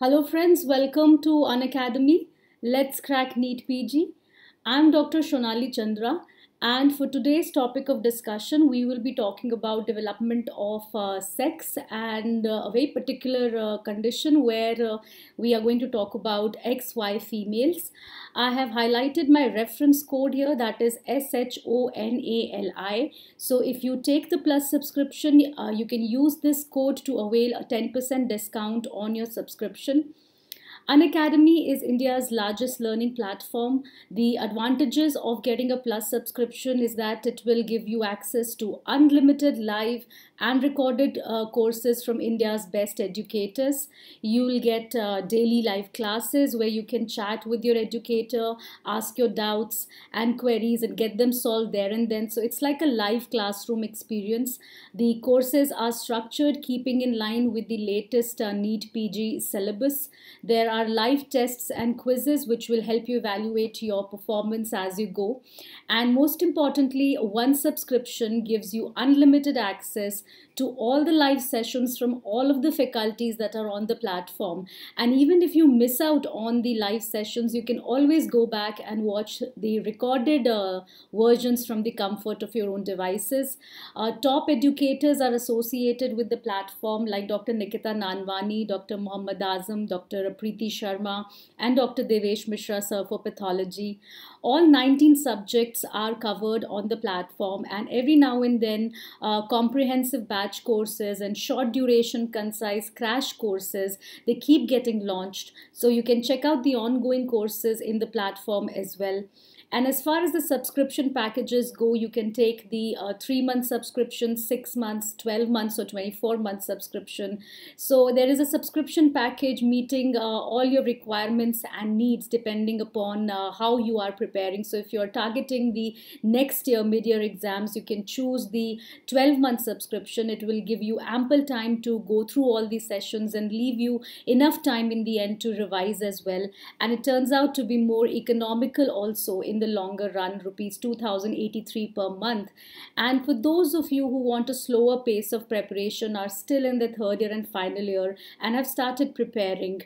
Hello friends, welcome to An Academy. Let's crack NEET PG. I'm Dr. Shonali Chandra and for today's topic of discussion, we will be talking about development of uh, sex and uh, a very particular uh, condition where uh, we are going to talk about XY females. I have highlighted my reference code here that is SHONALI. So if you take the plus subscription, uh, you can use this code to avail a 10% discount on your subscription. Unacademy is India's largest learning platform. The advantages of getting a Plus subscription is that it will give you access to unlimited live and recorded uh, courses from India's best educators. You'll get uh, daily live classes where you can chat with your educator, ask your doubts and queries and get them solved there and then. So it's like a live classroom experience. The courses are structured keeping in line with the latest uh, NEET PG syllabus. There are live tests and quizzes which will help you evaluate your performance as you go. And most importantly, one subscription gives you unlimited access to all the live sessions from all of the faculties that are on the platform. And even if you miss out on the live sessions, you can always go back and watch the recorded uh, versions from the comfort of your own devices. Uh, top educators are associated with the platform like Dr. Nikita Nanwani, Dr. Muhammad Azam, Dr. Preeti Sharma, and Dr. Devesh Mishra, sir, for pathology all 19 subjects are covered on the platform and every now and then uh, comprehensive batch courses and short duration concise crash courses they keep getting launched so you can check out the ongoing courses in the platform as well and as far as the subscription packages go, you can take the uh, three month subscription, six months, 12 months, or 24 month subscription. So there is a subscription package meeting uh, all your requirements and needs depending upon uh, how you are preparing. So if you're targeting the next year mid year exams, you can choose the 12 month subscription. It will give you ample time to go through all the sessions and leave you enough time in the end to revise as well. And it turns out to be more economical also in in the longer run rupees 2083 per month and for those of you who want a slower pace of preparation are still in the third year and final year and have started preparing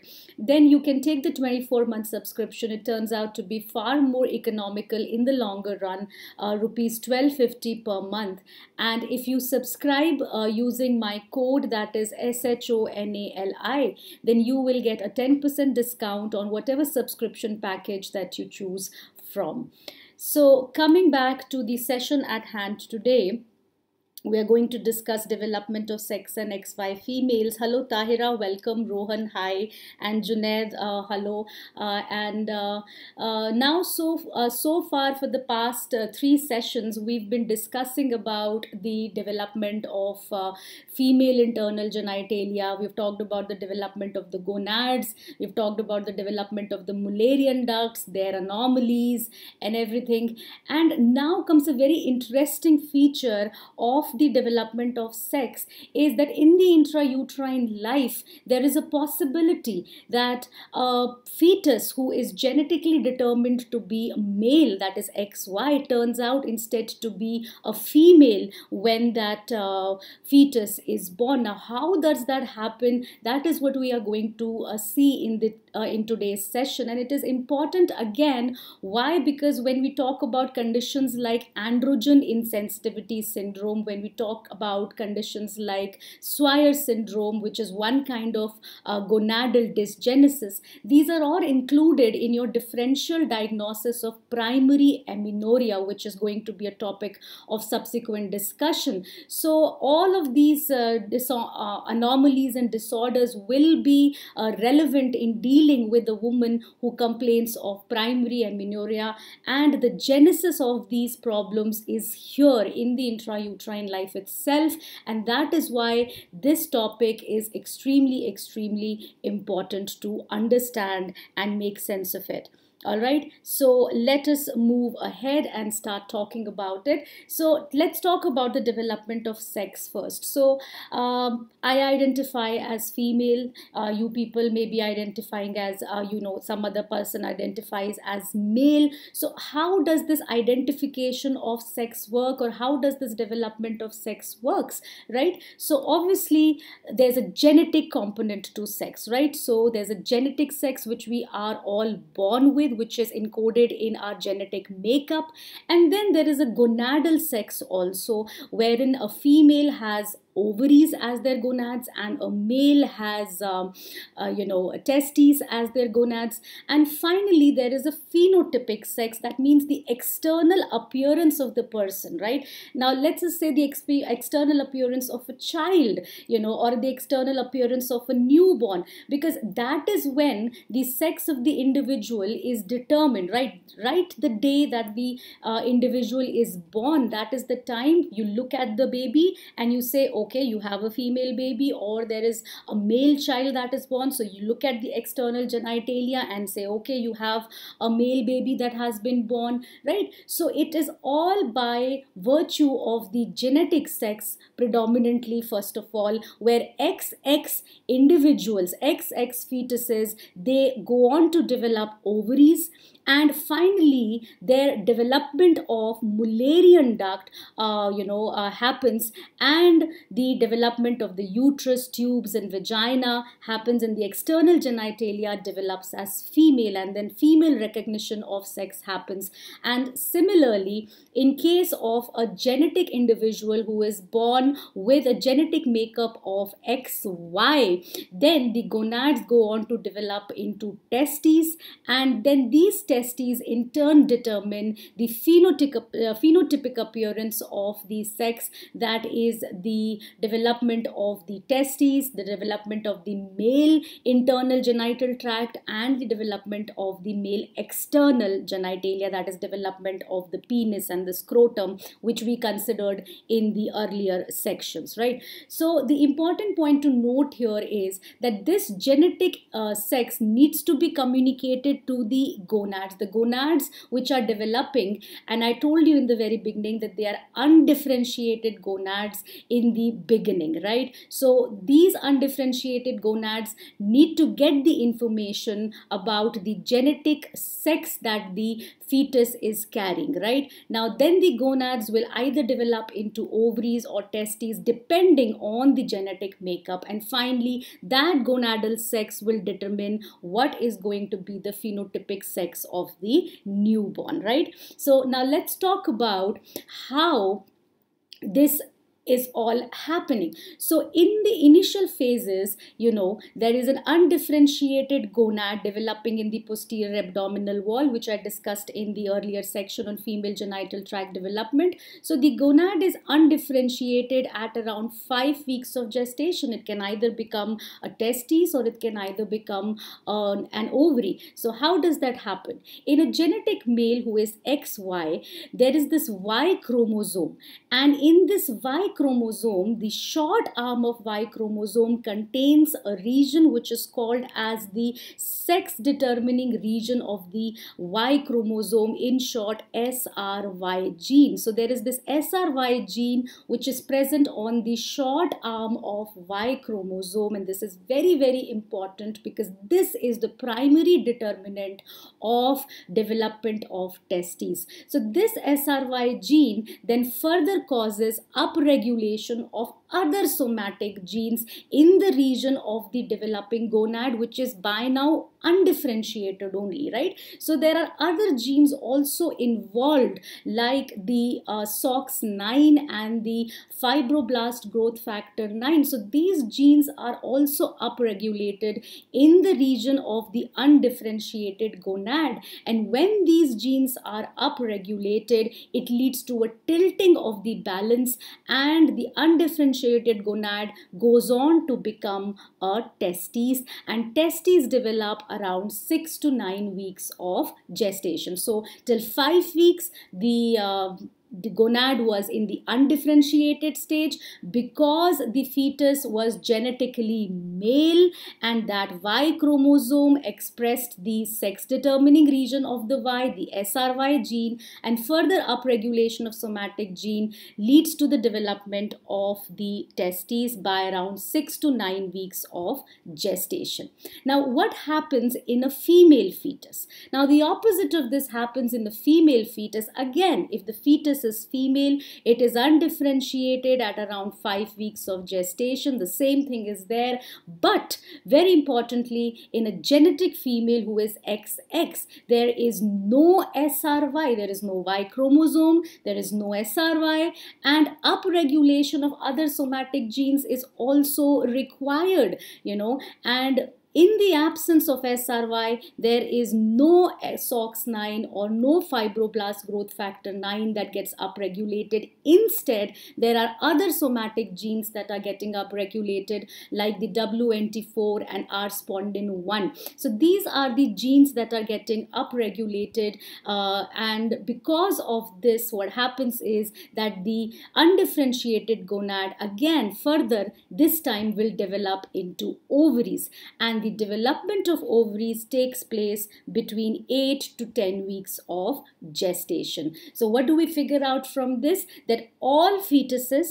then you can take the 24 month subscription it turns out to be far more economical in the longer run uh, rupees 1250 per month and if you subscribe uh, using my code that is shonali then you will get a 10% discount on whatever subscription package that you choose from. So coming back to the session at hand today, we are going to discuss development of sex and XY females. Hello, Tahira. Welcome, Rohan. Hi, and Junaid. Uh, hello. Uh, and uh, uh now, so uh, so far for the past uh, three sessions, we've been discussing about the development of female internal genitalia. We've talked about the development of the gonads. We've talked about the development of the Mullerian ducts, their anomalies, and everything. And now comes a very interesting feature of the development of sex is that in the intrauterine life, there is a possibility that a fetus who is genetically determined to be male, that is XY, turns out instead to be a female when that uh, fetus is born. Now, how does that happen? That is what we are going to uh, see in the uh, in today's session. And it is important again. Why? Because when we talk about conditions like androgen insensitivity syndrome, when we talk about conditions like Swyer syndrome, which is one kind of uh, gonadal dysgenesis, these are all included in your differential diagnosis of primary amenorrhea, which is going to be a topic of subsequent discussion. So all of these uh, uh, anomalies and disorders will be uh, relevant in dealing dealing with the woman who complains of primary amenorrhea and the genesis of these problems is here in the intrauterine life itself and that is why this topic is extremely extremely important to understand and make sense of it all right so let us move ahead and start talking about it so let's talk about the development of sex first so um, i identify as female uh, you people may be identifying as uh, you know some other person identifies as male so how does this identification of sex work or how does this development of sex works right so obviously there's a genetic component to sex right so there's a genetic sex which we are all born with which is encoded in our genetic makeup and then there is a gonadal sex also wherein a female has ovaries as their gonads and a male has um, uh, you know testes as their gonads and finally there is a phenotypic sex that means the external appearance of the person right now let's just say the external appearance of a child you know or the external appearance of a newborn because that is when the sex of the individual is determined right right the day that the uh, individual is born that is the time you look at the baby and you say oh okay you have a female baby or there is a male child that is born so you look at the external genitalia and say okay you have a male baby that has been born right so it is all by virtue of the genetic sex predominantly first of all where xx individuals xx fetuses they go on to develop ovaries and finally their development of mullerian duct uh, you know uh, happens and the development of the uterus tubes and vagina happens and the external genitalia develops as female and then female recognition of sex happens and similarly in case of a genetic individual who is born with a genetic makeup of xy then the gonads go on to develop into testes and then these testes in turn determine the phenotypic, uh, phenotypic appearance of the sex, that is the development of the testes, the development of the male internal genital tract and the development of the male external genitalia, that is development of the penis and the scrotum, which we considered in the earlier sections, right? So the important point to note here is that this genetic uh, sex needs to be communicated to the gonad gonads, the gonads which are developing. And I told you in the very beginning that they are undifferentiated gonads in the beginning, right? So these undifferentiated gonads need to get the information about the genetic sex that the fetus is carrying, right? Now, then the gonads will either develop into ovaries or testes depending on the genetic makeup. And finally, that gonadal sex will determine what is going to be the phenotypic sex of the newborn, right? So now let's talk about how this is all happening. So in the initial phases, you know, there is an undifferentiated gonad developing in the posterior abdominal wall, which I discussed in the earlier section on female genital tract development. So the gonad is undifferentiated at around five weeks of gestation. It can either become a testis or it can either become um, an ovary. So how does that happen? In a genetic male who is XY, there is this Y chromosome. And in this Y chromosome, the short arm of Y chromosome contains a region which is called as the sex determining region of the Y chromosome, in short SRY gene. So there is this SRY gene which is present on the short arm of Y chromosome and this is very very important because this is the primary determinant of development of testes. So this SRY gene then further causes upregulation upregulation of other somatic genes in the region of the developing gonad, which is by now undifferentiated only, right? So there are other genes also involved like the uh, SOX9 and the fibroblast growth factor 9. So these genes are also upregulated in the region of the undifferentiated gonad. And when these genes are upregulated, it leads to a tilting of the balance and the undifferentiated gonad goes on to become a testes and testes develop around six to nine weeks of gestation. So till five weeks, the uh, the gonad was in the undifferentiated stage because the fetus was genetically male and that Y chromosome expressed the sex determining region of the Y, the SRY gene, and further upregulation of somatic gene leads to the development of the testes by around 6 to 9 weeks of gestation. Now, what happens in a female fetus? Now, the opposite of this happens in the female fetus. Again, if the fetus is female. It is undifferentiated at around 5 weeks of gestation. The same thing is there. But very importantly, in a genetic female who is XX, there is no SRY. There is no Y chromosome. There is no SRY. And upregulation of other somatic genes is also required, you know. And in the absence of SRY, there is no SOX9 or no fibroblast growth factor 9 that gets upregulated Instead, there are other somatic genes that are getting upregulated, like the WNT4 and RSpondin1. So these are the genes that are getting upregulated, uh, and because of this, what happens is that the undifferentiated gonad again further this time will develop into ovaries, and the development of ovaries takes place between 8 to 10 weeks of gestation. So what do we figure out from this? that all fetuses,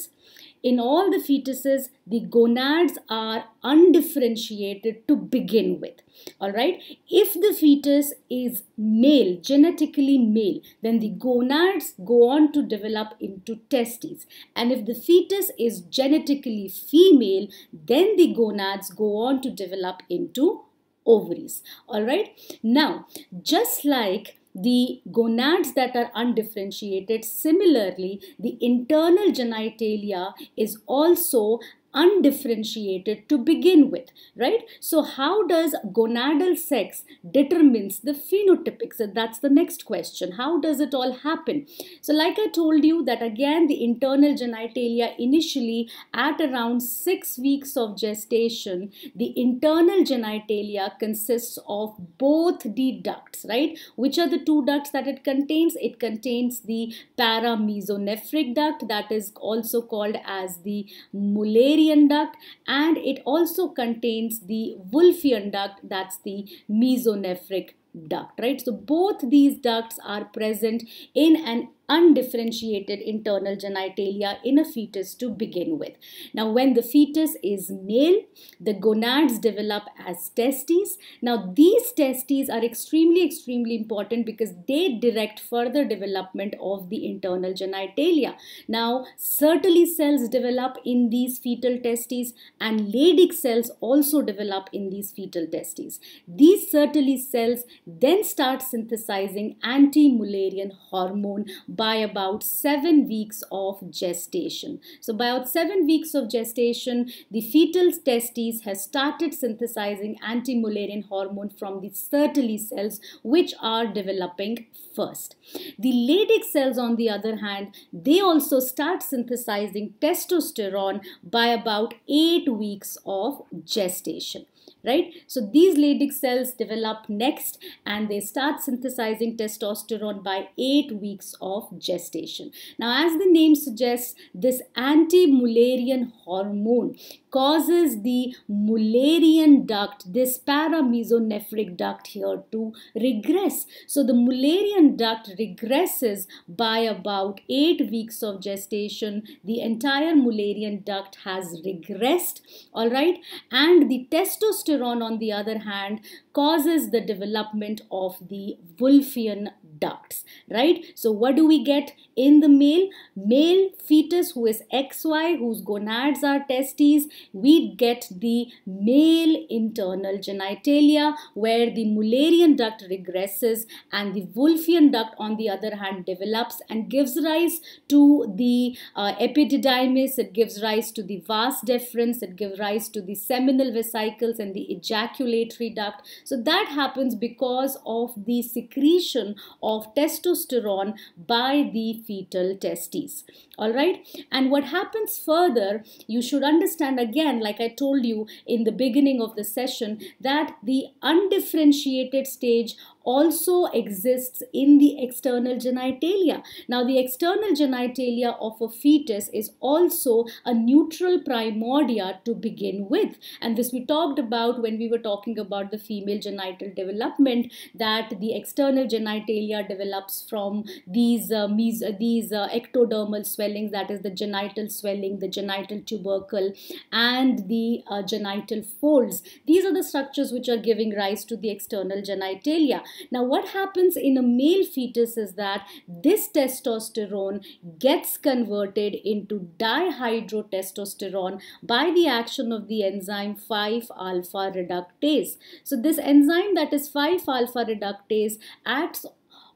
in all the fetuses, the gonads are undifferentiated to begin with. All right. If the fetus is male, genetically male, then the gonads go on to develop into testes. And if the fetus is genetically female, then the gonads go on to develop into ovaries all right now just like the gonads that are undifferentiated. Similarly, the internal genitalia is also undifferentiated to begin with right so how does gonadal sex determines the phenotypic so that's the next question how does it all happen so like i told you that again the internal genitalia initially at around 6 weeks of gestation the internal genitalia consists of both the ducts right which are the two ducts that it contains it contains the paramesonephric duct that is also called as the mullary Schneiderian duct and it also contains the Wolffian duct that's the mesonephric duct right so both these ducts are present in an undifferentiated internal genitalia in a fetus to begin with. Now, when the fetus is male, the gonads develop as testes. Now, these testes are extremely, extremely important because they direct further development of the internal genitalia. Now, certainly cells develop in these fetal testes and Leydig cells also develop in these fetal testes. These certainly cells then start synthesizing anti-mullerian hormone by about seven weeks of gestation. So by about seven weeks of gestation, the fetal testes has started synthesizing anti-mullerian hormone from the Sertoli cells, which are developing first. The Leydig cells, on the other hand, they also start synthesizing testosterone by about eight weeks of gestation right? So these Leydig cells develop next and they start synthesizing testosterone by 8 weeks of gestation. Now as the name suggests, this anti-mullerian hormone causes the Mullerian duct, this paramesonephric duct here to regress. So the Mullerian duct regresses by about 8 weeks of gestation. The entire Mullerian duct has regressed, alright. And the testosterone on the other hand causes the development of the Wolfian ducts, right? So what do we get in the male? Male fetus who is XY, whose gonads are testes, we get the male internal genitalia where the Mullerian duct regresses and the Wolffian duct on the other hand develops and gives rise to the uh, epididymis, it gives rise to the vas deferens, it gives rise to the seminal vesicles and the ejaculatory duct. So that happens because of the secretion of of testosterone by the fetal testes. All right. And what happens further, you should understand again, like I told you in the beginning of the session, that the undifferentiated stage also exists in the external genitalia. Now the external genitalia of a fetus is also a neutral primordia to begin with and this we talked about when we were talking about the female genital development that the external genitalia develops from these uh, mes these uh, ectodermal swellings that is the genital swelling, the genital tubercle and the uh, genital folds. These are the structures which are giving rise to the external genitalia. Now, what happens in a male fetus is that this testosterone gets converted into dihydrotestosterone by the action of the enzyme 5 alpha reductase. So, this enzyme that is 5 alpha reductase acts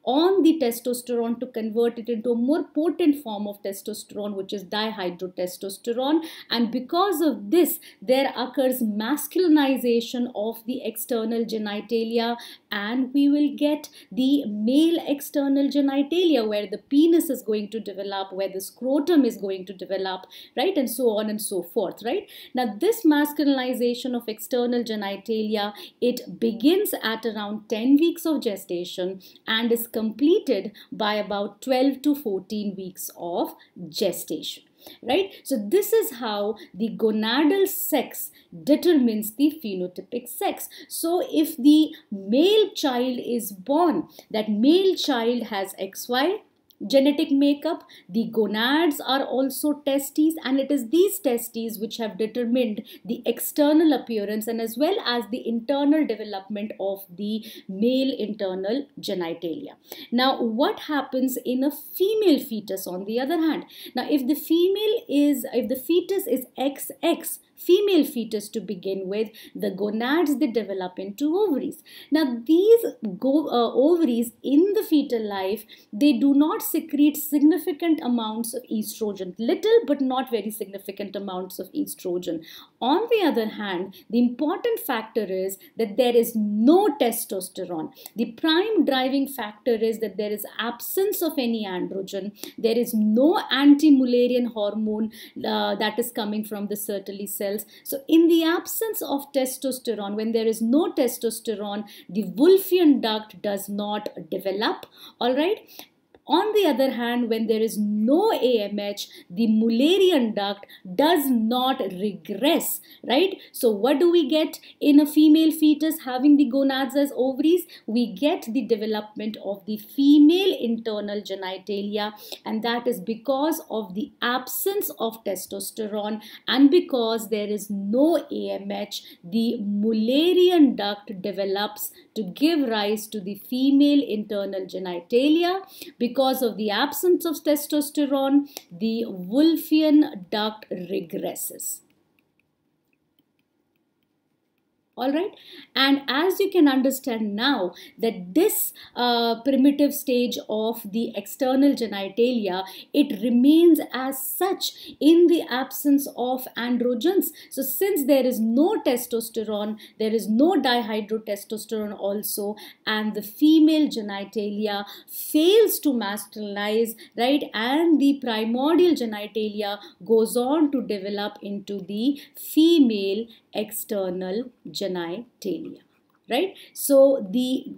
on the testosterone to convert it into a more potent form of testosterone, which is dihydrotestosterone. And because of this, there occurs masculinization of the external genitalia, and we will get the male external genitalia where the penis is going to develop, where the scrotum is going to develop, right? And so on and so forth, right? Now, this masculinization of external genitalia, it begins at around 10 weeks of gestation and is completed by about 12 to 14 weeks of gestation right so this is how the gonadal sex determines the phenotypic sex so if the male child is born that male child has xy genetic makeup. The gonads are also testes and it is these testes which have determined the external appearance and as well as the internal development of the male internal genitalia. Now what happens in a female fetus on the other hand? Now if the female is, if the fetus is XX, female fetus to begin with, the gonads they develop into ovaries. Now these go, uh, ovaries in the fetal life, they do not secrete significant amounts of estrogen, little but not very significant amounts of estrogen. On the other hand, the important factor is that there is no testosterone. The prime driving factor is that there is absence of any androgen. There is no anti-mullerian hormone uh, that is coming from the Sertoli cell cells. So in the absence of testosterone, when there is no testosterone, the Wolffian duct does not develop, all right? On the other hand, when there is no AMH, the Mullerian duct does not regress, right? So what do we get in a female fetus having the gonads as ovaries? We get the development of the female internal genitalia and that is because of the absence of testosterone and because there is no AMH, the Mullerian duct develops to give rise to the female internal genitalia because because of the absence of testosterone, the Wolfian duct regresses. all right and as you can understand now that this uh, primitive stage of the external genitalia it remains as such in the absence of androgens so since there is no testosterone there is no dihydrotestosterone also and the female genitalia fails to masculinize right and the primordial genitalia goes on to develop into the female external genitalia genitalia, right? So the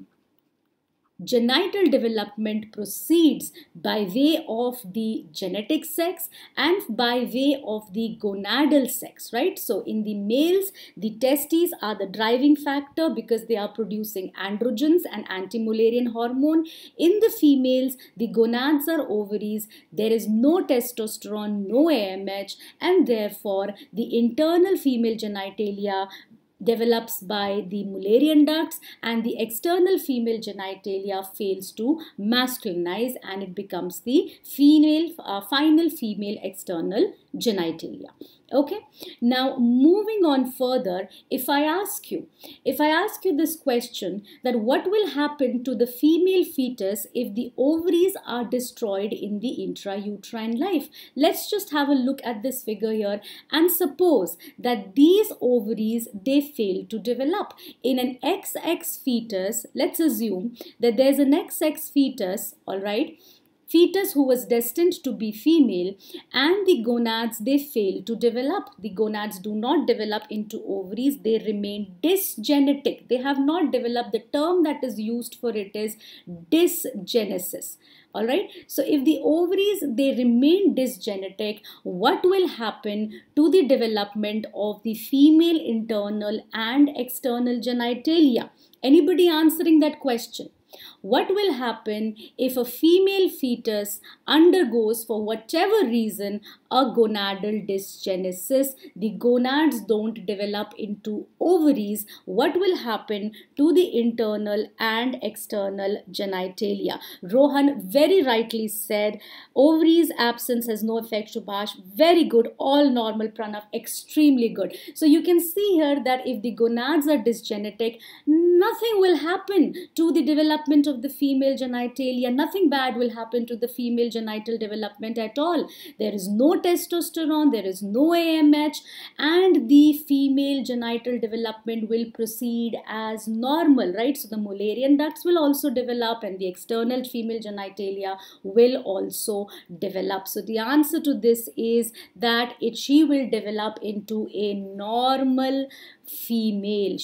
genital development proceeds by way of the genetic sex and by way of the gonadal sex right so in the males the testes are the driving factor because they are producing androgens and anti-mullerian hormone in the females the gonads are ovaries there is no testosterone no amh and therefore the internal female genitalia develops by the Mullerian ducts and the external female genitalia fails to masculinize and it becomes the female, uh, final female external genitalia okay now moving on further if i ask you if i ask you this question that what will happen to the female fetus if the ovaries are destroyed in the intrauterine life let's just have a look at this figure here and suppose that these ovaries they fail to develop in an xx fetus let's assume that there's an xx fetus all right fetus who was destined to be female and the gonads they fail to develop the gonads do not develop into ovaries they remain dysgenetic they have not developed the term that is used for it is dysgenesis all right so if the ovaries they remain dysgenetic what will happen to the development of the female internal and external genitalia anybody answering that question what will happen if a female fetus undergoes, for whatever reason, a gonadal dysgenesis. The gonads don't develop into ovaries. What will happen to the internal and external genitalia? Rohan very rightly said, ovaries absence has no effect, Subhash. Very good. All normal, Pranav. Extremely good. So you can see here that if the gonads are dysgenetic, nothing will happen to the development of of the female genitalia. Nothing bad will happen to the female genital development at all. There is no testosterone, there is no AMH, and the female genital development will proceed as normal, right? So the Mullerian ducts will also develop and the external female genitalia will also develop. So the answer to this is that it, she will develop into a normal female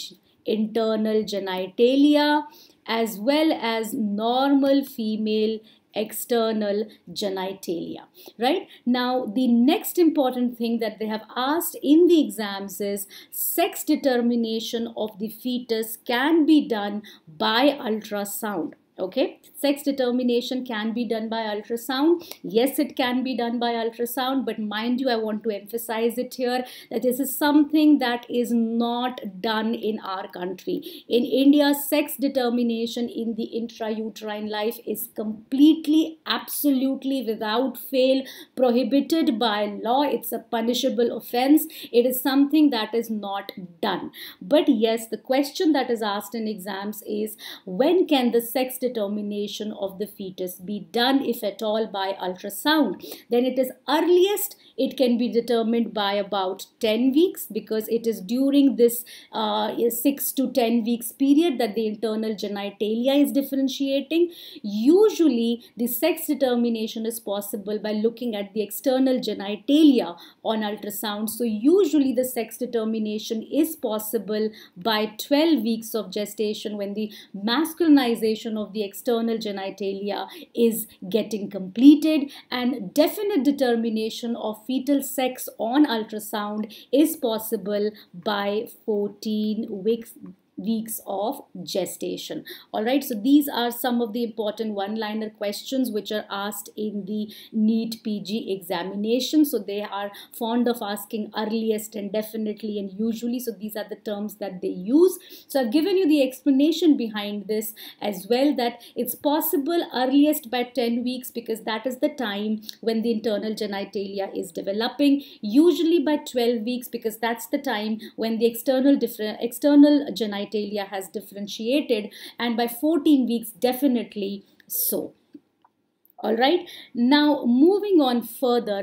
internal genitalia as well as normal female external genitalia right now the next important thing that they have asked in the exams is sex determination of the fetus can be done by ultrasound okay sex determination can be done by ultrasound yes it can be done by ultrasound but mind you i want to emphasize it here that this is something that is not done in our country in india sex determination in the intrauterine life is completely absolutely without fail prohibited by law it's a punishable offense it is something that is not done but yes the question that is asked in exams is when can the sex determination of the fetus be done, if at all, by ultrasound. Then it is earliest it can be determined by about 10 weeks because it is during this uh, 6 to 10 weeks period that the internal genitalia is differentiating. Usually, the sex determination is possible by looking at the external genitalia on ultrasound. So, usually, the sex determination is possible by 12 weeks of gestation when the masculinization of the external genitalia is getting completed and definite determination of fetal sex on ultrasound is possible by 14 weeks weeks of gestation. All right, so these are some of the important one-liner questions which are asked in the NEET PG examination. So they are fond of asking earliest and definitely and usually. So these are the terms that they use. So I've given you the explanation behind this as well that it's possible earliest by 10 weeks because that is the time when the internal genitalia is developing. Usually by 12 weeks because that's the time when the external different external genital genitalia has differentiated and by 14 weeks definitely so all right now moving on further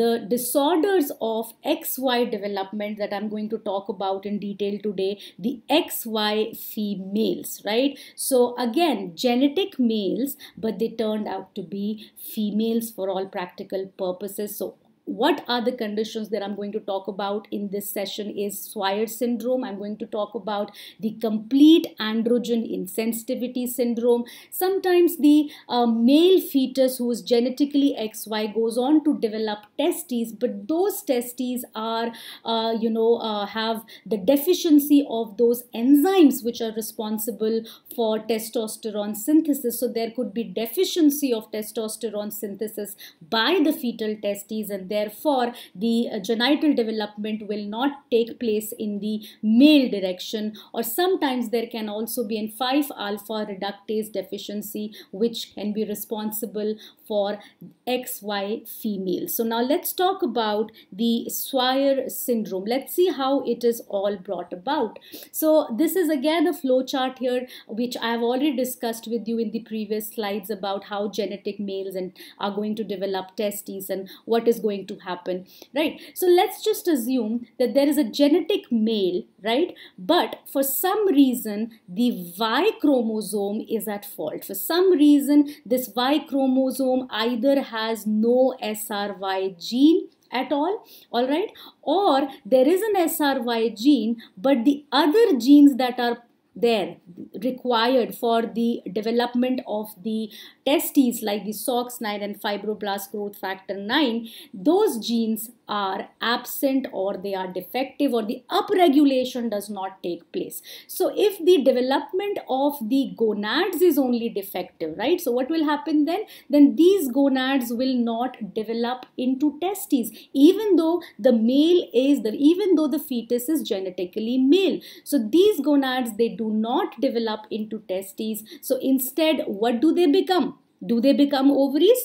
the disorders of xy development that i'm going to talk about in detail today the xy females right so again genetic males but they turned out to be females for all practical purposes so what are the conditions that I'm going to talk about in this session is Swyer syndrome. I'm going to talk about the complete androgen insensitivity syndrome. Sometimes the uh, male fetus who is genetically XY goes on to develop testes, but those testes are, uh, you know, uh, have the deficiency of those enzymes which are responsible for testosterone synthesis. So there could be deficiency of testosterone synthesis by the fetal testes and therefore the uh, genital development will not take place in the male direction or sometimes there can also be an 5 alpha reductase deficiency which can be responsible for XY female. So now let's talk about the Swire syndrome. Let's see how it is all brought about. So this is again a flowchart here which I have already discussed with you in the previous slides about how genetic males and are going to develop testes and what is going going to happen right so let's just assume that there is a genetic male right but for some reason the y chromosome is at fault for some reason this y chromosome either has no sry gene at all all right or there is an sry gene but the other genes that are there required for the development of the testes like the SOX9 and fibroblast growth factor 9 those genes are absent or they are defective or the upregulation does not take place so if the development of the gonads is only defective right so what will happen then then these gonads will not develop into testes even though the male is the even though the fetus is genetically male so these gonads they do do not develop into testes. So instead, what do they become? Do they become ovaries?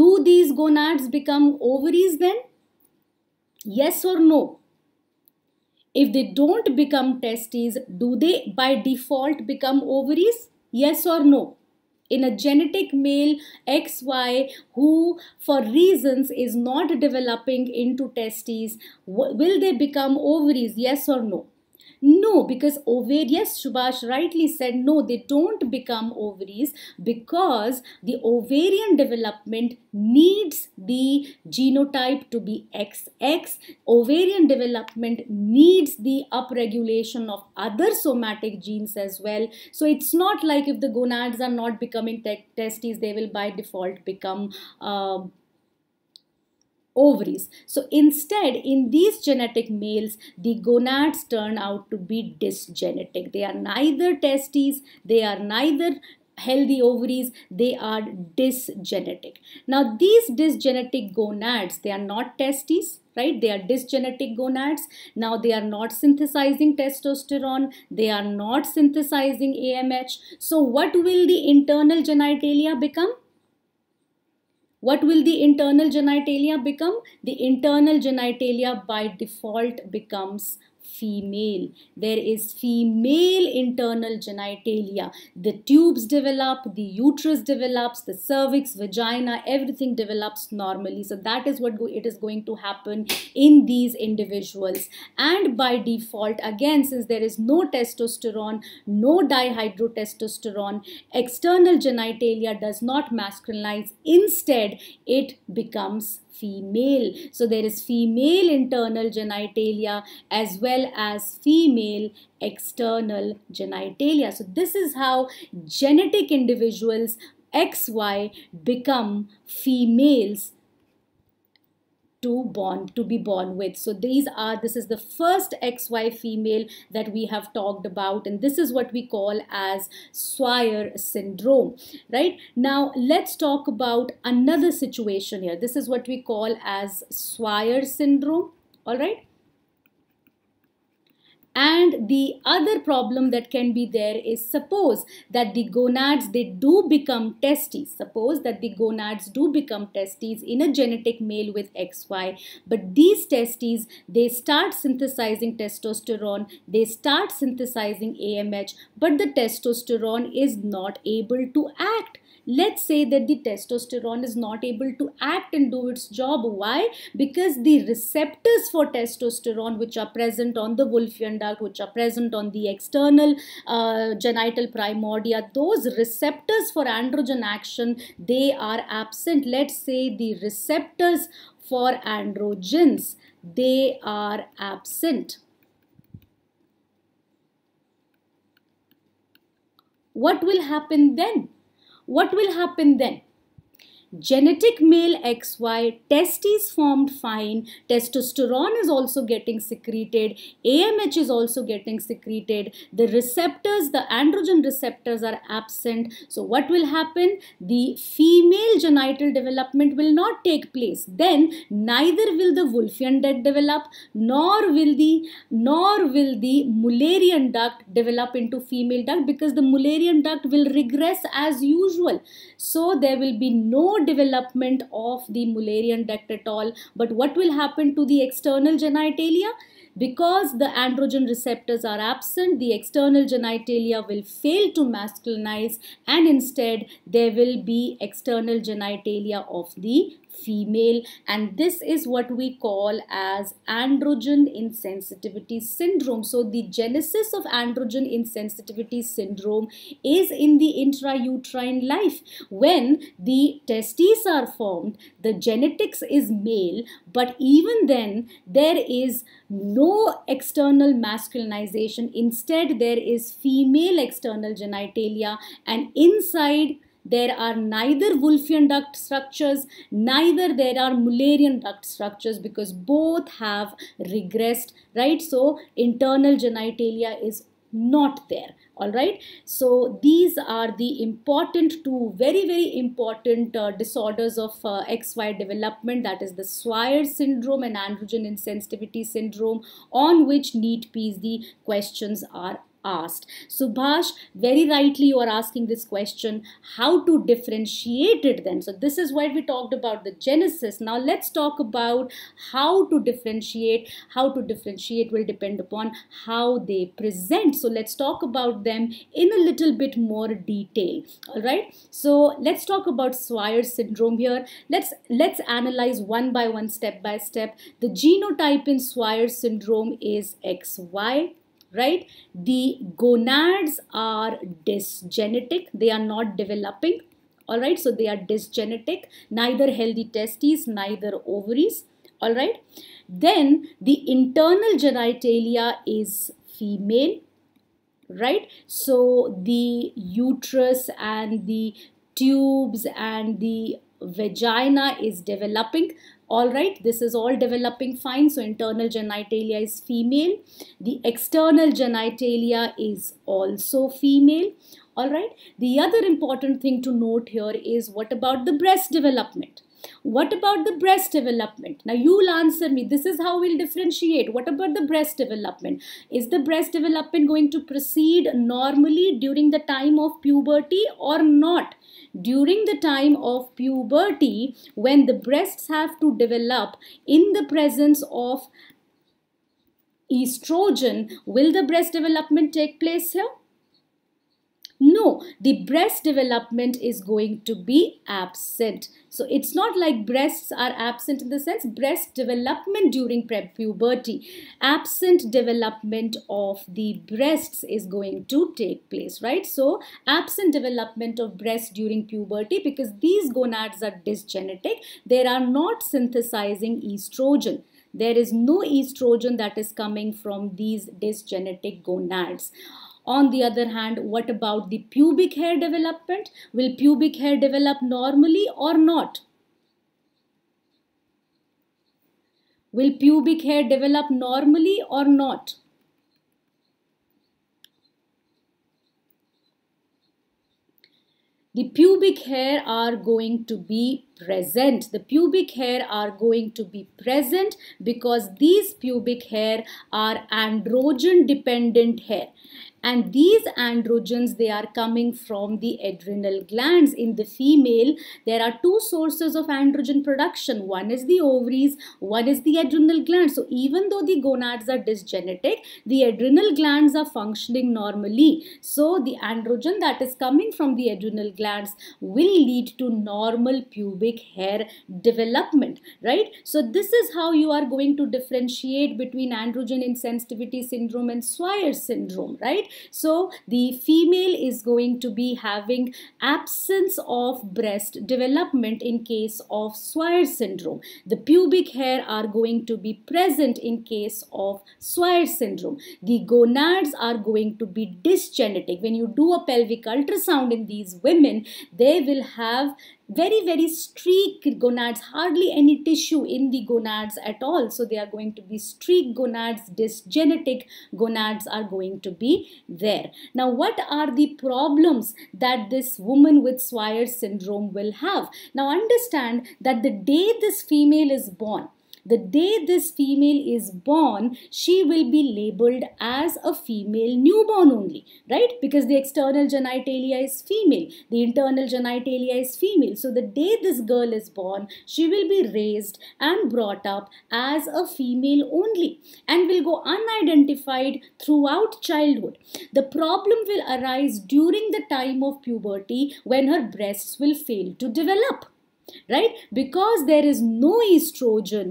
Do these gonads become ovaries then? Yes or no? If they don't become testes, do they by default become ovaries? Yes or no? in a genetic male XY who, for reasons, is not developing into testes, will they become ovaries? Yes or no? No, because ovaries. yes, Subhash rightly said, no, they don't become ovaries because the ovarian development needs the genotype to be XX. Ovarian development needs the upregulation of other somatic genes as well. So it's not like if the gonads are not becoming te testes, they will by default become. Uh, ovaries. So instead, in these genetic males, the gonads turn out to be dysgenetic. They are neither testes, they are neither healthy ovaries they are dysgenetic now these dysgenetic gonads they are not testes right they are dysgenetic gonads now they are not synthesizing testosterone they are not synthesizing amh so what will the internal genitalia become what will the internal genitalia become? The internal genitalia by default becomes female. There is female internal genitalia. The tubes develop, the uterus develops, the cervix, vagina, everything develops normally. So that is what it is going to happen in these individuals. And by default, again, since there is no testosterone, no dihydrotestosterone, external genitalia does not masculinize. Instead, it becomes female. So there is female internal genitalia as well as female external genitalia. So this is how genetic individuals XY become females to born to be born with so these are this is the first xy female that we have talked about and this is what we call as swire syndrome right now let's talk about another situation here this is what we call as swire syndrome all right and the other problem that can be there is suppose that the gonads they do become testes suppose that the gonads do become testes in a genetic male with xy but these testes they start synthesizing testosterone they start synthesizing amh but the testosterone is not able to act Let's say that the testosterone is not able to act and do its job. Why? Because the receptors for testosterone, which are present on the Wolffian duct, which are present on the external uh, genital primordia, those receptors for androgen action, they are absent. Let's say the receptors for androgens, they are absent. What will happen then? what will happen then genetic male XY, testes formed fine, testosterone is also getting secreted, AMH is also getting secreted, the receptors, the androgen receptors are absent. So what will happen? The female genital development will not take place. Then neither will the Wolffian duct develop, nor will the, nor will the Mullerian duct develop into female duct because the Mullerian duct will regress as usual. So there will be no development of the Mullerian duct at all. But what will happen to the external genitalia? Because the androgen receptors are absent, the external genitalia will fail to masculinize and instead there will be external genitalia of the female and this is what we call as androgen insensitivity syndrome so the genesis of androgen insensitivity syndrome is in the intrauterine life when the testes are formed the genetics is male but even then there is no external masculinization instead there is female external genitalia and inside there are neither Wolfian duct structures, neither there are Mullerian duct structures because both have regressed, right? So internal genitalia is not there all right so these are the important two very very important uh, disorders of uh, xy development that is the swire syndrome and androgen insensitivity syndrome on which neat piece the questions are asked. Subhash, very rightly you are asking this question, how to differentiate it then? So this is why we talked about the genesis. Now let's talk about how to differentiate. How to differentiate will depend upon how they present. So let's talk about them in a little bit more detail. All right. So let's talk about Swire syndrome here. Let's let's analyze one by one, step by step. The genotype in Swire syndrome is XY right? The gonads are dysgenetic. They are not developing. All right. So they are dysgenetic. Neither healthy testes, neither ovaries. All right. Then the internal genitalia is female. Right. So the uterus and the tubes and the vagina is developing all right this is all developing fine so internal genitalia is female the external genitalia is also female all right the other important thing to note here is what about the breast development what about the breast development? Now you'll answer me. This is how we'll differentiate. What about the breast development? Is the breast development going to proceed normally during the time of puberty or not? During the time of puberty, when the breasts have to develop in the presence of estrogen, will the breast development take place here? No, the breast development is going to be absent. So it's not like breasts are absent in the sense breast development during puberty. Absent development of the breasts is going to take place, right? So absent development of breasts during puberty because these gonads are dysgenetic. They are not synthesizing estrogen there is no estrogen that is coming from these dysgenetic gonads. On the other hand, what about the pubic hair development? Will pubic hair develop normally or not? Will pubic hair develop normally or not? the pubic hair are going to be present the pubic hair are going to be present because these pubic hair are androgen dependent hair and these androgens they are coming from the adrenal glands in the female there are two sources of androgen production one is the ovaries one is the adrenal gland so even though the gonads are dysgenetic the adrenal glands are functioning normally so the androgen that is coming from the adrenal glands will lead to normal pubic hair development right so this is how you are going to differentiate between androgen insensitivity syndrome and Swyer syndrome right so the female is going to be having absence of breast development in case of Swyer syndrome. The pubic hair are going to be present in case of Swyer syndrome. The gonads are going to be dysgenetic. When you do a pelvic ultrasound in these women, they will have very very streak gonads hardly any tissue in the gonads at all so they are going to be streak gonads dysgenetic gonads are going to be there now what are the problems that this woman with swyer syndrome will have now understand that the day this female is born the day this female is born, she will be labeled as a female newborn only, right? Because the external genitalia is female, the internal genitalia is female. So the day this girl is born, she will be raised and brought up as a female only and will go unidentified throughout childhood. The problem will arise during the time of puberty when her breasts will fail to develop right because there is no estrogen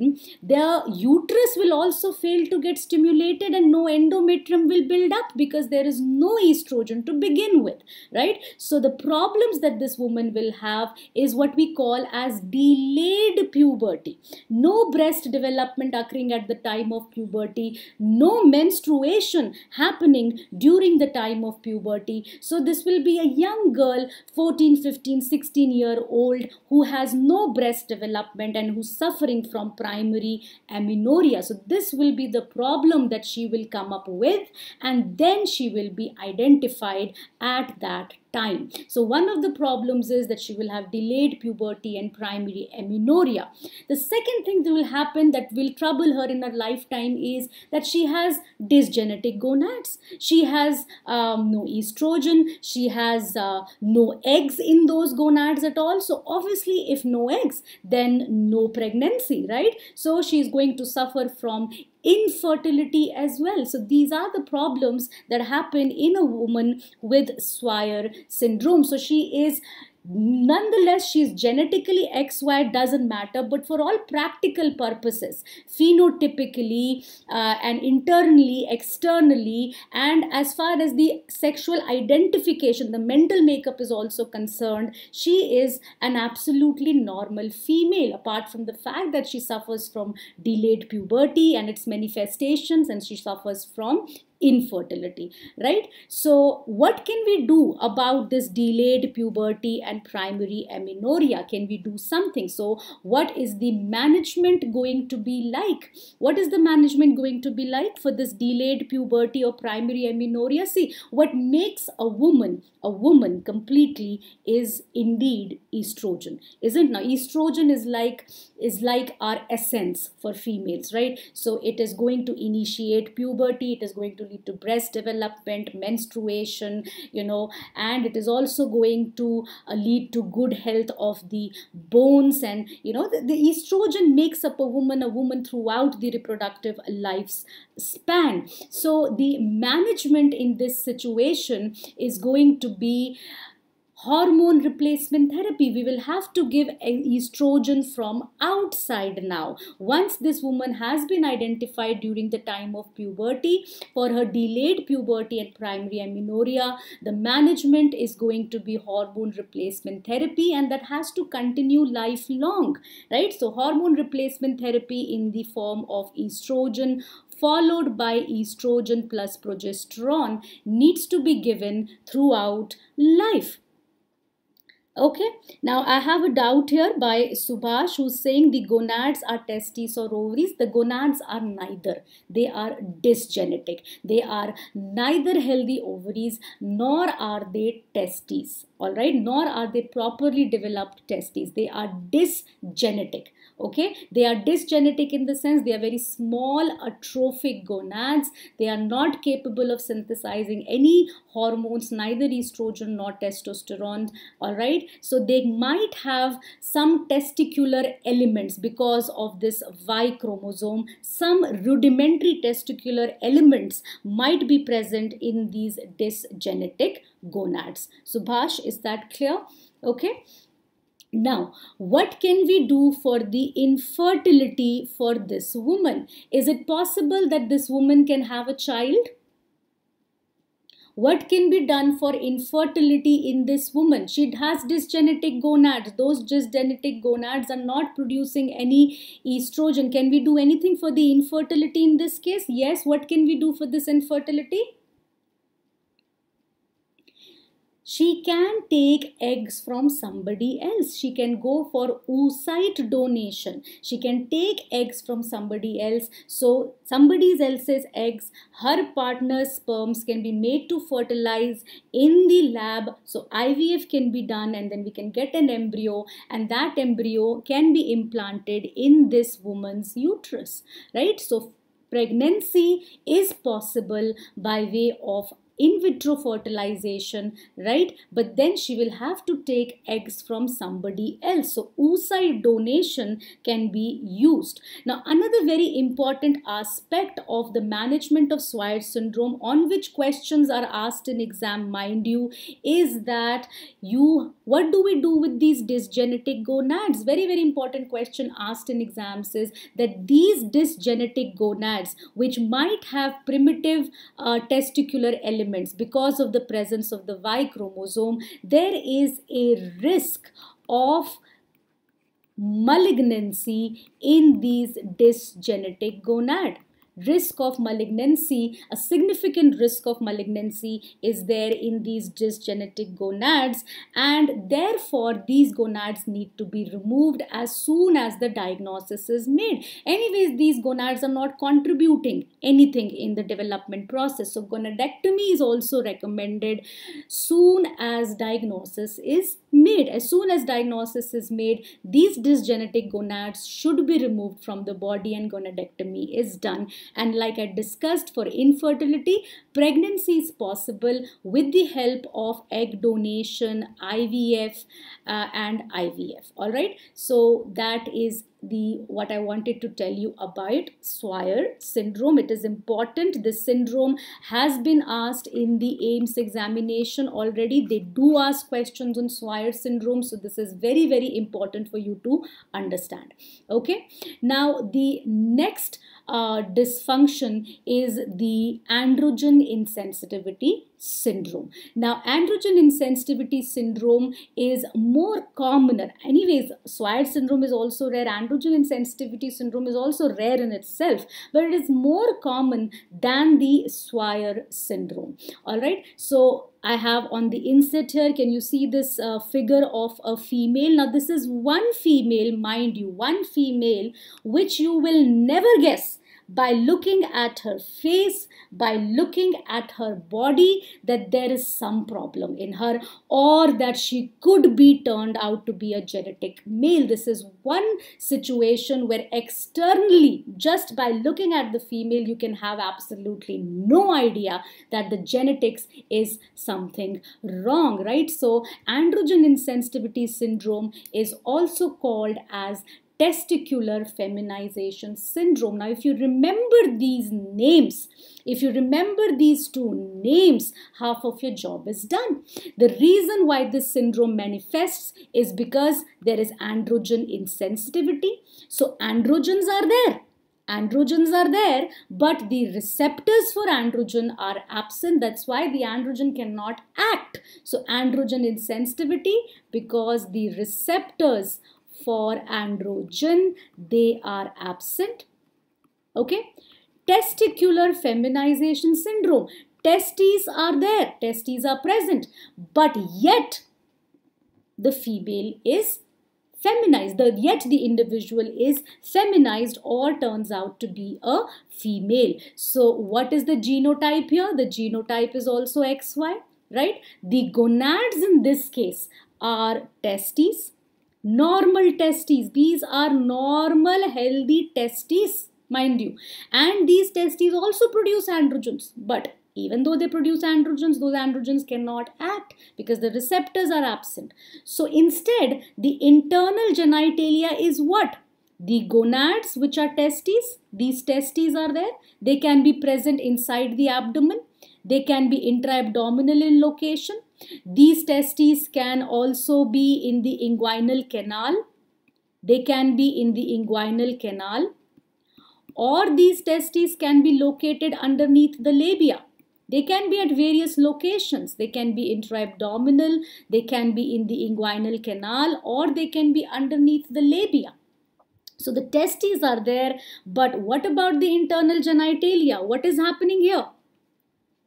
the uterus will also fail to get stimulated and no endometrium will build up because there is no estrogen to begin with right so the problems that this woman will have is what we call as delayed puberty no breast development occurring at the time of puberty no menstruation happening during the time of puberty so this will be a young girl 14 15 16 year old who has has no breast development and who's suffering from primary amenorrhea. So this will be the problem that she will come up with and then she will be identified at that time. So one of the problems is that she will have delayed puberty and primary amenorrhea. The second thing that will happen that will trouble her in her lifetime is that she has dysgenetic gonads. She has um, no estrogen. She has uh, no eggs in those gonads at all. So obviously if no eggs, then no pregnancy, right? So she is going to suffer from infertility as well. So these are the problems that happen in a woman with Swire syndrome. So she is nonetheless she's genetically xy doesn't matter but for all practical purposes phenotypically uh, and internally externally and as far as the sexual identification the mental makeup is also concerned she is an absolutely normal female apart from the fact that she suffers from delayed puberty and its manifestations and she suffers from infertility right so what can we do about this delayed puberty and primary amenorrhea can we do something so what is the management going to be like what is the management going to be like for this delayed puberty or primary amenorrhea see what makes a woman a woman completely is indeed estrogen isn't now estrogen is like is like our essence for females right so it is going to initiate puberty it is going to lead to breast development, menstruation, you know, and it is also going to uh, lead to good health of the bones. And, you know, the, the estrogen makes up a woman a woman throughout the reproductive life's span. So the management in this situation is going to be hormone replacement therapy we will have to give estrogen from outside now once this woman has been identified during the time of puberty for her delayed puberty and primary amenorrhea the management is going to be hormone replacement therapy and that has to continue lifelong right so hormone replacement therapy in the form of estrogen followed by estrogen plus progesterone needs to be given throughout life okay now i have a doubt here by subhash who's saying the gonads are testes or ovaries the gonads are neither they are dysgenetic they are neither healthy ovaries nor are they testes all right nor are they properly developed testes they are dysgenetic okay they are dysgenetic in the sense they are very small atrophic gonads they are not capable of synthesizing any hormones neither estrogen nor testosterone all right so they might have some testicular elements because of this y chromosome some rudimentary testicular elements might be present in these dysgenetic gonads subhash is that clear okay now, what can we do for the infertility for this woman? Is it possible that this woman can have a child? What can be done for infertility in this woman? She has dysgenetic gonads. Those dysgenetic gonads are not producing any estrogen. Can we do anything for the infertility in this case? Yes. What can we do for this infertility? she can take eggs from somebody else she can go for oocyte donation she can take eggs from somebody else so somebody else's eggs her partner's sperms can be made to fertilize in the lab so ivf can be done and then we can get an embryo and that embryo can be implanted in this woman's uterus right so pregnancy is possible by way of in vitro fertilization, right? But then she will have to take eggs from somebody else. So oocyte donation can be used. Now, another very important aspect of the management of Swyer syndrome on which questions are asked in exam, mind you, is that you, what do we do with these dysgenetic gonads? Very, very important question asked in exams is that these dysgenetic gonads, which might have primitive uh, testicular elements, elements because of the presence of the Y chromosome, there is a risk of malignancy in these dysgenetic gonad risk of malignancy, a significant risk of malignancy is there in these dysgenetic gonads and therefore these gonads need to be removed as soon as the diagnosis is made. Anyways, these gonads are not contributing anything in the development process. So gonadectomy is also recommended soon as diagnosis is made. As soon as diagnosis is made, these dysgenetic gonads should be removed from the body and gonadectomy is done and like I discussed for infertility, pregnancy is possible with the help of egg donation, IVF uh, and IVF. All right. So that is the what I wanted to tell you about Swire syndrome. It is important. This syndrome has been asked in the AIMS examination already. They do ask questions on Swire syndrome. So this is very, very important for you to understand. Okay. Now the next uh, dysfunction is the androgen insensitivity syndrome. Now, androgen insensitivity syndrome is more commoner. Anyways, Swire syndrome is also rare. Androgen insensitivity syndrome is also rare in itself, but it is more common than the Swire syndrome. All right. So, I have on the inset here, can you see this uh, figure of a female? Now this is one female, mind you, one female, which you will never guess by looking at her face, by looking at her body, that there is some problem in her or that she could be turned out to be a genetic male. This is one situation where externally, just by looking at the female, you can have absolutely no idea that the genetics is something wrong, right? So, androgen insensitivity syndrome is also called as testicular feminization syndrome. Now, if you remember these names, if you remember these two names, half of your job is done. The reason why this syndrome manifests is because there is androgen insensitivity. So, androgens are there androgens are there but the receptors for androgen are absent that's why the androgen cannot act so androgen insensitivity because the receptors for androgen, they are absent. Okay. Testicular feminization syndrome. Testes are there, testes are present, but yet the female is feminized the, yet the individual is feminized or turns out to be a female so what is the genotype here the genotype is also xy right the gonads in this case are testes normal testes. These are normal healthy testes mind you and these testes also produce androgens but even though they produce androgens those androgens cannot act because the receptors are absent so instead the internal genitalia is what the gonads which are testes these testes are there they can be present inside the abdomen they can be intra-abdominal in location. These testes can also be in the inguinal canal. They can be in the inguinal canal. Or these testes can be located underneath the labia. They can be at various locations. They can be intra-abdominal. they can be in the inguinal canal, or they can be underneath the labia. So the testes are there, but what about the internal genitalia? What is happening here?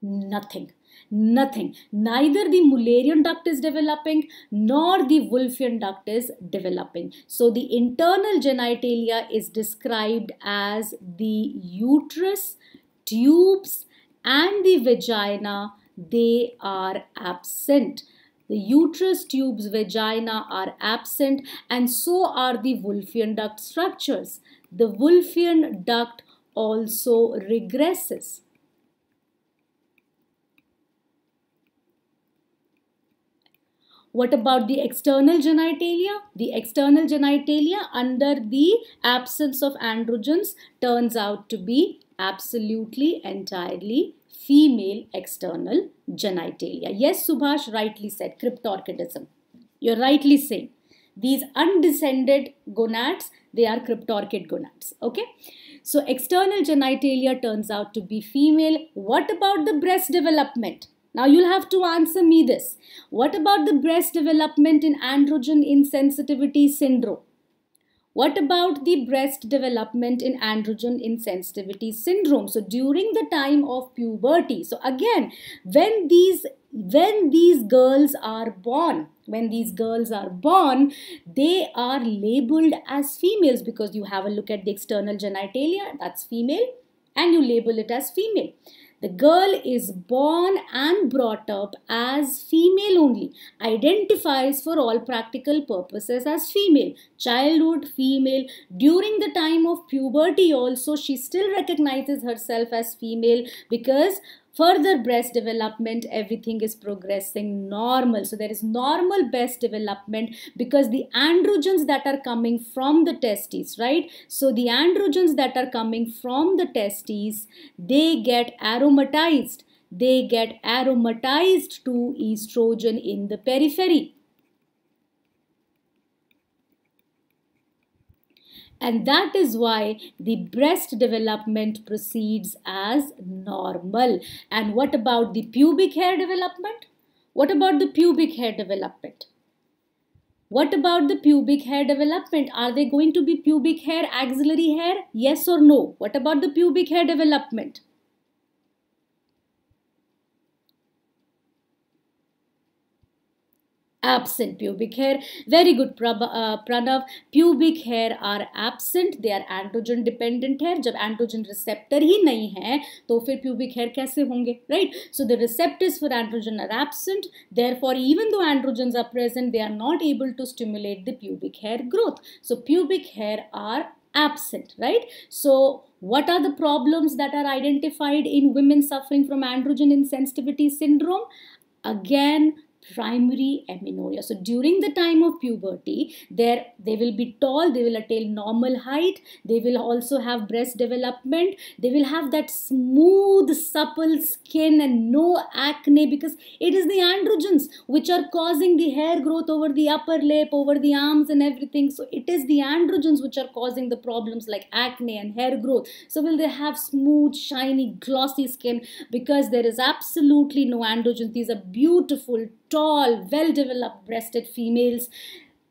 Nothing. Nothing. Neither the Mullerian duct is developing nor the Wolfian duct is developing. So the internal genitalia is described as the uterus, tubes and the vagina. They are absent. The uterus, tubes, vagina are absent and so are the Wolfian duct structures. The Wolfian duct also regresses. What about the external genitalia? The external genitalia under the absence of androgens turns out to be absolutely entirely female external genitalia. Yes, Subhash rightly said cryptorchidism. You're rightly saying these undescended gonads, they are cryptorchid gonads. Okay. So external genitalia turns out to be female. What about the breast development? Now you'll have to answer me this. What about the breast development in androgen insensitivity syndrome? What about the breast development in androgen insensitivity syndrome? So during the time of puberty. So again, when these when these girls are born when these girls are born they are labeled as females because you have a look at the external genitalia that's female and you label it as female the girl is born and brought up as female only, identifies for all practical purposes as female. Childhood, female. During the time of puberty also, she still recognizes herself as female because further breast development everything is progressing normal so there is normal breast development because the androgens that are coming from the testes right so the androgens that are coming from the testes they get aromatized they get aromatized to estrogen in the periphery and that is why the breast development proceeds as normal. And what about the pubic hair development? What about the pubic hair development? What about the pubic hair development? Are they going to be pubic hair, axillary hair? Yes or no? What about the pubic hair development? absent pubic hair. Very good, uh, Pranav. Pubic hair are absent. They are androgen dependent hair. जब androgen receptor ही नहीं है तो फिर pubic hair कैसे right? So the receptors for androgen are absent. Therefore, even though androgens are present, they are not able to stimulate the pubic hair growth. So pubic hair are absent, right? So what are the problems that are identified in women suffering from androgen insensitivity syndrome? Again, primary amenorrhea. So during the time of puberty, there they will be tall, they will attain normal height, they will also have breast development, they will have that smooth, supple skin and no acne because it is the androgens which are causing the hair growth over the upper lip, over the arms and everything. So it is the androgens which are causing the problems like acne and hair growth. So will they have smooth, shiny, glossy skin because there is absolutely no androgens. These are beautiful, tall, well developed breasted females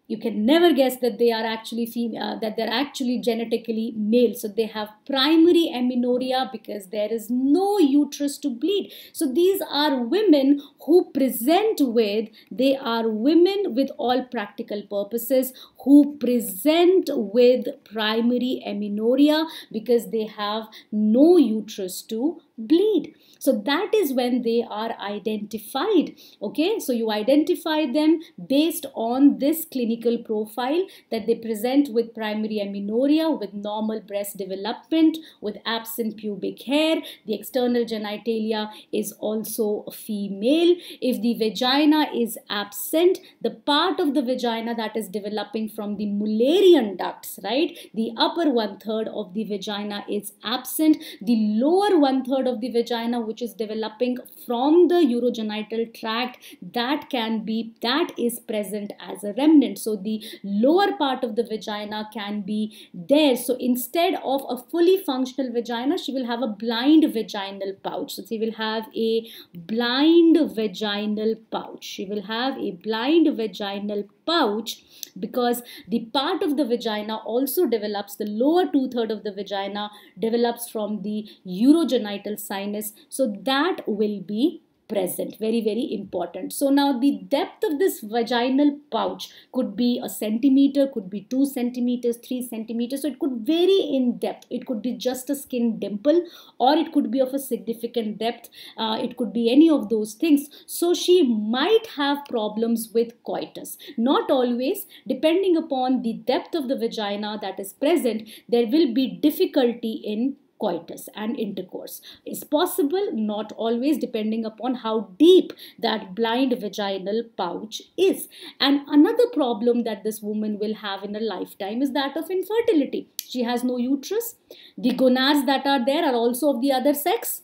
you can never guess that they are actually uh, that they're actually genetically male so they have primary amenorrhea because there is no uterus to bleed so these are women who present with they are women with all practical purposes who present with primary amenorrhea because they have no uterus to bleed so that is when they are identified okay so you identify them based on this clinical clinical profile that they present with primary amenorrhea, with normal breast development, with absent pubic hair. The external genitalia is also female. If the vagina is absent, the part of the vagina that is developing from the mullerian ducts, right, the upper one third of the vagina is absent. The lower one third of the vagina, which is developing from the urogenital tract, that can be, that is present as a remnant. So the lower part of the vagina can be there. So instead of a fully functional vagina, she will have a blind vaginal pouch. So she will have a blind vaginal pouch. She will have a blind vaginal pouch because the part of the vagina also develops, the lower two-third of the vagina develops from the urogenital sinus. So that will be present. Very, very important. So now the depth of this vaginal pouch could be a centimeter, could be two centimeters, three centimeters. So it could vary in depth. It could be just a skin dimple or it could be of a significant depth. Uh, it could be any of those things. So she might have problems with coitus. Not always. Depending upon the depth of the vagina that is present, there will be difficulty in coitus and intercourse is possible not always depending upon how deep that blind vaginal pouch is and another problem that this woman will have in her lifetime is that of infertility she has no uterus the gonads that are there are also of the other sex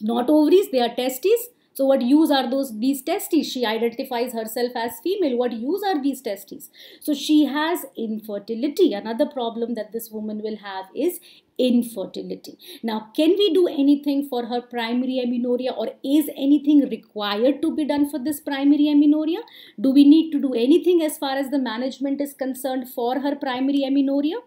not ovaries they are testes so what use are those these testes? She identifies herself as female. What use are these testes? So she has infertility. Another problem that this woman will have is infertility. Now, can we do anything for her primary amenorrhea or is anything required to be done for this primary amenorrhea? Do we need to do anything as far as the management is concerned for her primary amenorrhea?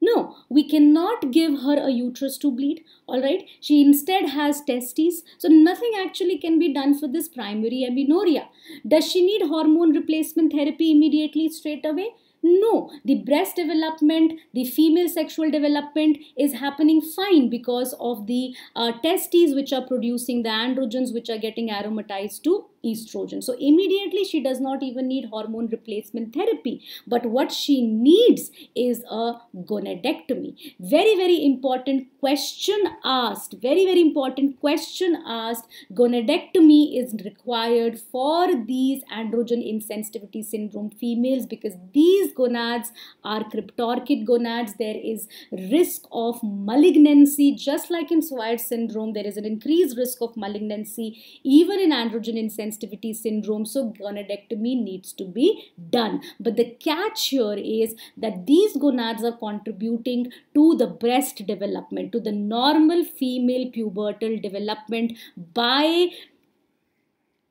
No, we cannot give her a uterus to bleed, alright? She instead has testes, so nothing actually can be done for this primary amenorrhea. Does she need hormone replacement therapy immediately straight away? No, the breast development, the female sexual development is happening fine because of the uh, testes which are producing the androgens which are getting aromatized to estrogen. So immediately she does not even need hormone replacement therapy. But what she needs is a gonadectomy. Very, very important question asked. Very, very important question asked. Gonadectomy is required for these androgen insensitivity syndrome females because these gonads are cryptorchid gonads. There is risk of malignancy just like in Swide syndrome. There is an increased risk of malignancy even in androgen insensitivity sensitivity syndrome, so gonadectomy needs to be done. But the catch here is that these gonads are contributing to the breast development, to the normal female pubertal development by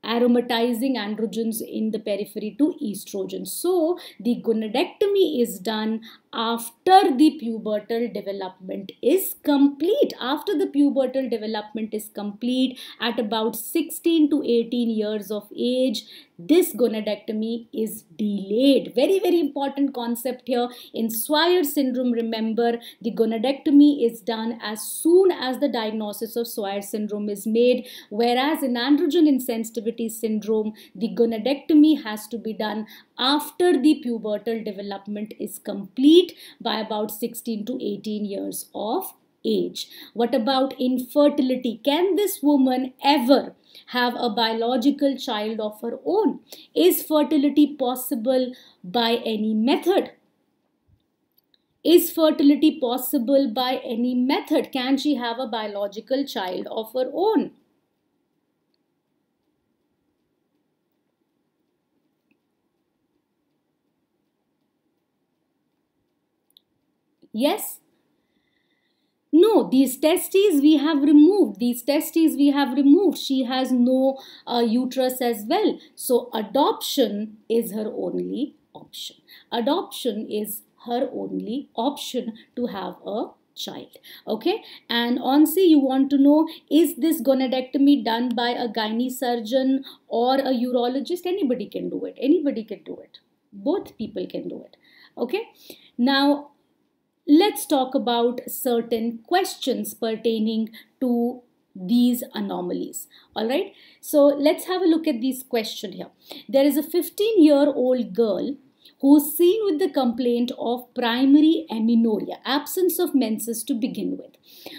aromatizing androgens in the periphery to estrogen. So the gonadectomy is done after the pubertal development is complete after the pubertal development is complete at about 16 to 18 years of age this gonadectomy is delayed very very important concept here in swire syndrome remember the gonadectomy is done as soon as the diagnosis of swire syndrome is made whereas in androgen insensitivity syndrome the gonadectomy has to be done after the pubertal development is complete complete by about 16 to 18 years of age. What about infertility? Can this woman ever have a biological child of her own? Is fertility possible by any method? Is fertility possible by any method? Can she have a biological child of her own? Yes? No, these testes we have removed. These testes we have removed. She has no uh, uterus as well. So adoption is her only option. Adoption is her only option to have a child okay and onsi you want to know is this gonadectomy done by a gynae surgeon or a urologist anybody can do it anybody can do it both people can do it okay now let's talk about certain questions pertaining to these anomalies all right so let's have a look at these question here there is a 15 year old girl who's seen with the complaint of primary amenorrhea absence of menses to begin with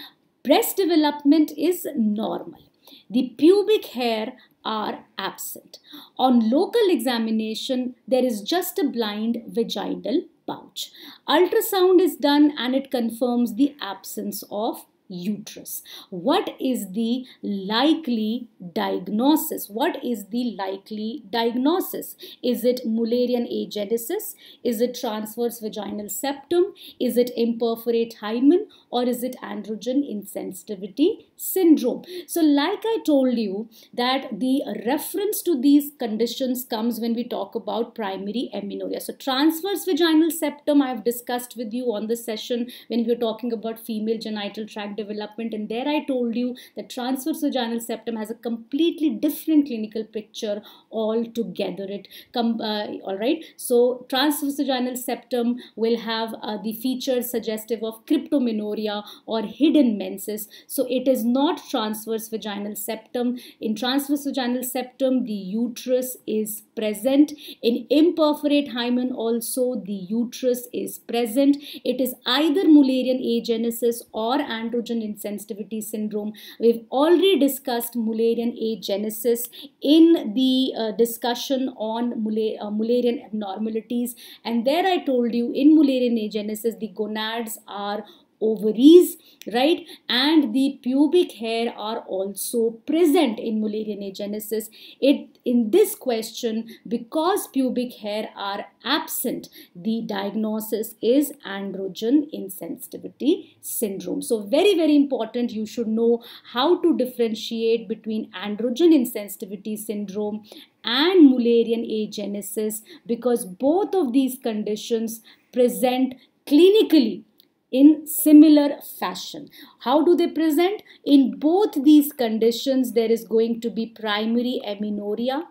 breast development is normal the pubic hair are absent on local examination there is just a blind vaginal pouch. Ultrasound is done and it confirms the absence of uterus. What is the likely diagnosis? What is the likely diagnosis? Is it Mullerian agenesis? Is it transverse vaginal septum? Is it imperforate hymen? Or is it androgen insensitivity syndrome? So like I told you that the reference to these conditions comes when we talk about primary amenorrhea. So transverse vaginal septum I have discussed with you on this session when we were talking about female genital tract development and there I told you that transversogenal septum has a completely different clinical picture all together. It come uh, all right. So transvaginal septum will have uh, the features suggestive of cryptomenorrhea or hidden menses. So it is not transverse vaginal septum. In transverse vaginal septum, the uterus is present. In imperforate hymen, also the uterus is present. It is either Mullerian agenesis or androgen insensitivity syndrome. We've already discussed Mullerian agenesis in the discussion on Muller, uh, Mullerian abnormalities and there I told you in Mullerian agenesis the gonads are ovaries right and the pubic hair are also present in agenesis. it in this question because pubic hair are absent the diagnosis is androgen insensitivity syndrome so very very important you should know how to differentiate between androgen insensitivity syndrome and mullerian agenesis because both of these conditions present clinically in similar fashion. How do they present? In both these conditions, there is going to be primary amenorrhea.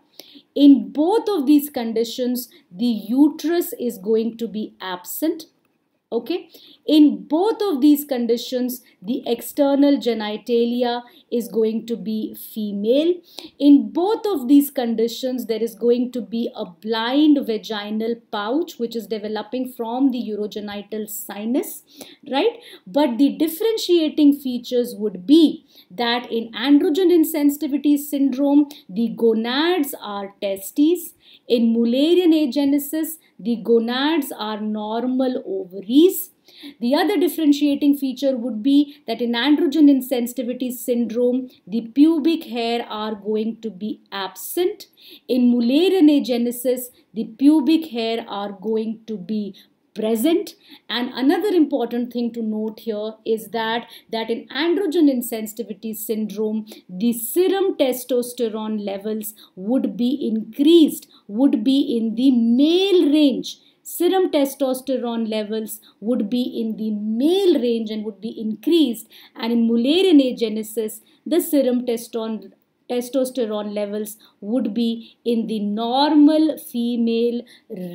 In both of these conditions, the uterus is going to be absent okay in both of these conditions the external genitalia is going to be female in both of these conditions there is going to be a blind vaginal pouch which is developing from the urogenital sinus right but the differentiating features would be that in androgen insensitivity syndrome the gonads are testes in Mullerian agenesis, the gonads are normal ovaries. The other differentiating feature would be that in androgen insensitivity syndrome, the pubic hair are going to be absent. In Mullerian agenesis, the pubic hair are going to be present and another important thing to note here is that that in androgen insensitivity syndrome the serum testosterone levels would be increased would be in the male range serum testosterone levels would be in the male range and would be increased and in mullerian agenesis the serum testosterone testosterone levels would be in the normal female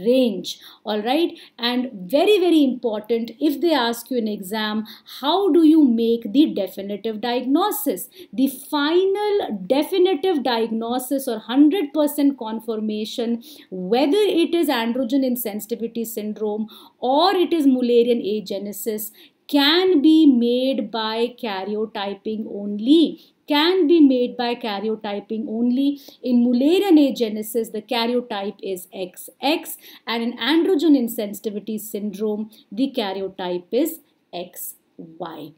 range all right and very very important if they ask you in exam how do you make the definitive diagnosis the final definitive diagnosis or 100% confirmation whether it is androgen insensitivity syndrome or it is mullerian agenesis can be made by karyotyping only can be made by karyotyping only. In Mullerian agenesis, the karyotype is XX and in androgen insensitivity syndrome, the karyotype is XY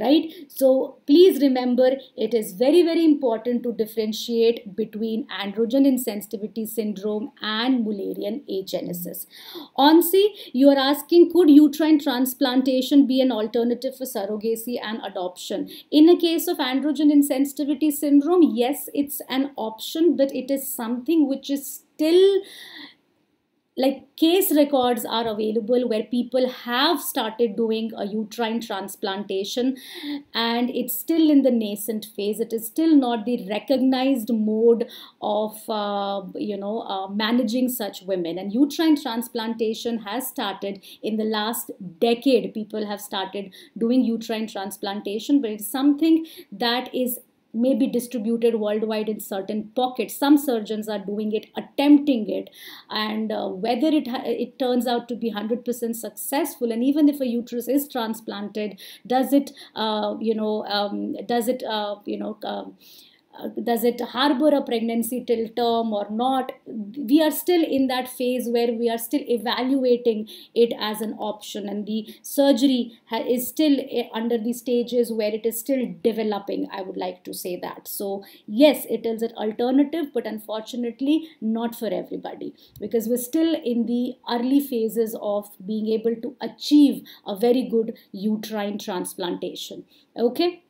right so please remember it is very very important to differentiate between androgen insensitivity syndrome and mullerian agenesis onsi you are asking could uterine transplantation be an alternative for surrogacy and adoption in a case of androgen insensitivity syndrome yes it's an option but it is something which is still like case records are available where people have started doing a uterine transplantation and it's still in the nascent phase it is still not the recognized mode of uh, you know uh, managing such women and uterine transplantation has started in the last decade people have started doing uterine transplantation but it's something that is may be distributed worldwide in certain pockets some surgeons are doing it attempting it and uh, whether it it turns out to be 100% successful and even if a uterus is transplanted does it uh, you know um, does it uh, you know uh, uh, does it harbor a pregnancy till term or not we are still in that phase where we are still evaluating it as an option and the surgery is still eh, under the stages where it is still developing i would like to say that so yes it is an alternative but unfortunately not for everybody because we're still in the early phases of being able to achieve a very good uterine transplantation okay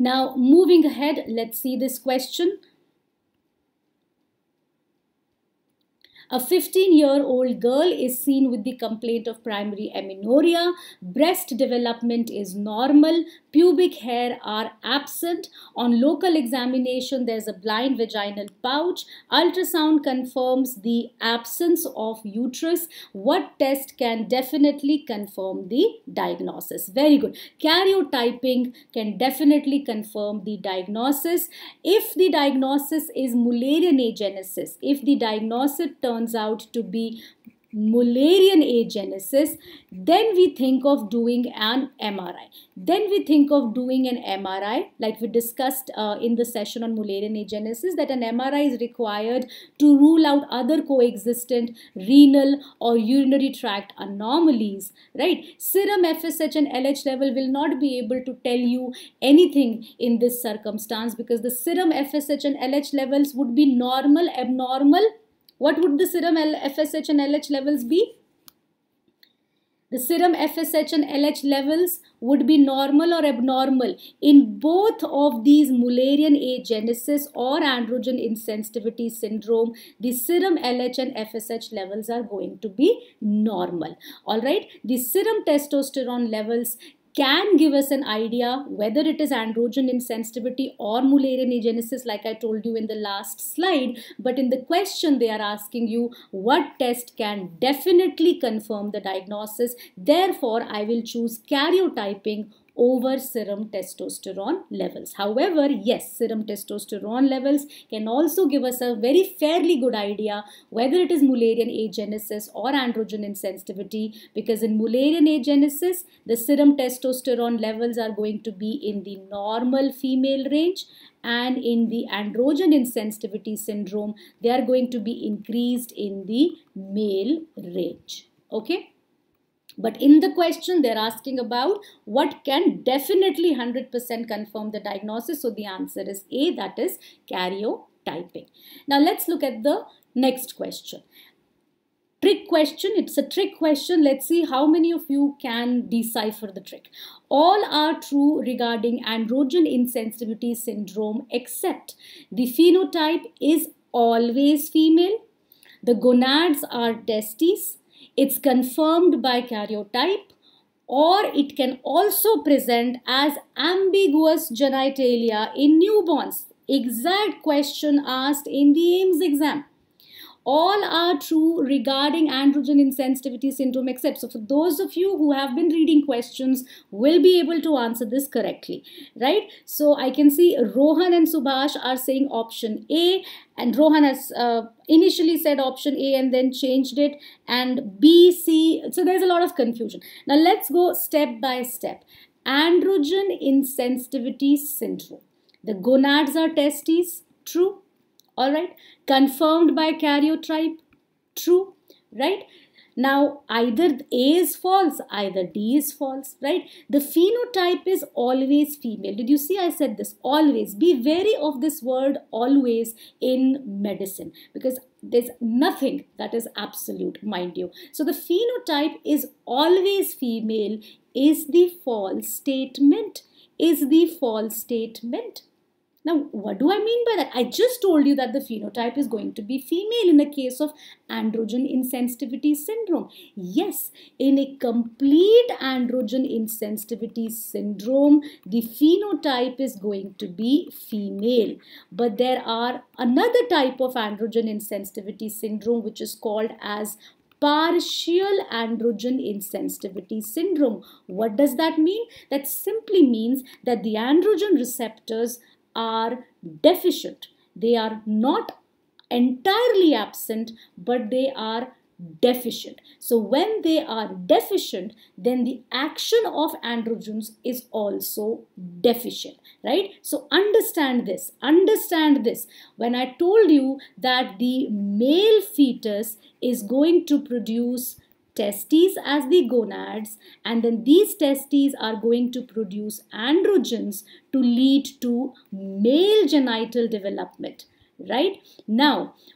now moving ahead, let's see this question. A 15 year old girl is seen with the complaint of primary amenorrhea, breast development is normal, pubic hair are absent. On local examination, there's a blind vaginal pouch. Ultrasound confirms the absence of uterus. What test can definitely confirm the diagnosis? Very good. Karyotyping can definitely confirm the diagnosis. If the diagnosis is mullerian agenesis, if the diagnosis turns turns out to be mullerian agenesis, then we think of doing an MRI. Then we think of doing an MRI, like we discussed uh, in the session on mullerian agenesis, that an MRI is required to rule out other coexistent renal or urinary tract anomalies, right? Serum FSH and LH level will not be able to tell you anything in this circumstance because the serum FSH and LH levels would be normal, abnormal, what would the serum FSH and LH levels be? The serum FSH and LH levels would be normal or abnormal in both of these Mullerian agenesis or androgen insensitivity syndrome. The serum LH and FSH levels are going to be normal. All right. The serum testosterone levels can give us an idea whether it is androgen insensitivity or Mullerian agenesis, like I told you in the last slide. But in the question, they are asking you what test can definitely confirm the diagnosis. Therefore, I will choose karyotyping over serum testosterone levels. However, yes, serum testosterone levels can also give us a very fairly good idea whether it is Mullerian agenesis or androgen insensitivity because in Mullerian agenesis, the serum testosterone levels are going to be in the normal female range and in the androgen insensitivity syndrome, they are going to be increased in the male range. Okay. But in the question, they're asking about what can definitely 100% confirm the diagnosis. So the answer is A, that is karyotyping. Now let's look at the next question. Trick question, it's a trick question. Let's see how many of you can decipher the trick. All are true regarding androgen insensitivity syndrome except the phenotype is always female, the gonads are testes, it's confirmed by karyotype or it can also present as ambiguous genitalia in newborns. Exact question asked in the AIMS exam all are true regarding androgen insensitivity syndrome except so for those of you who have been reading questions will be able to answer this correctly right so i can see rohan and subhash are saying option a and rohan has uh, initially said option a and then changed it and b c so there's a lot of confusion now let's go step by step androgen insensitivity syndrome the gonads are testes true all right confirmed by karyotype true right now either a is false either d is false right the phenotype is always female did you see i said this always be wary of this word always in medicine because there's nothing that is absolute mind you so the phenotype is always female is the false statement is the false statement now, what do I mean by that? I just told you that the phenotype is going to be female in the case of androgen insensitivity syndrome. Yes, in a complete androgen insensitivity syndrome, the phenotype is going to be female. But there are another type of androgen insensitivity syndrome which is called as partial androgen insensitivity syndrome. What does that mean? That simply means that the androgen receptors are deficient. They are not entirely absent, but they are deficient. So when they are deficient, then the action of androgens is also deficient, right? So understand this, understand this. When I told you that the male fetus is going to produce testes as the gonads and then these testes are going to produce androgens to lead to male genital development right now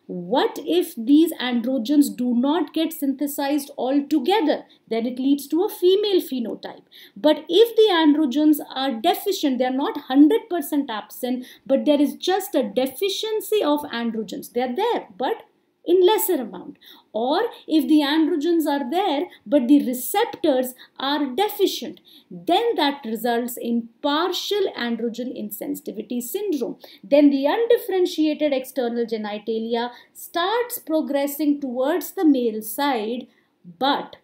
what if these androgens do not get synthesized altogether then it leads to a female phenotype but if the androgens are deficient they are not 100% absent but there is just a deficiency of androgens they are there but in lesser amount or if the androgens are there but the receptors are deficient then that results in partial androgen insensitivity syndrome then the undifferentiated external genitalia starts progressing towards the male side but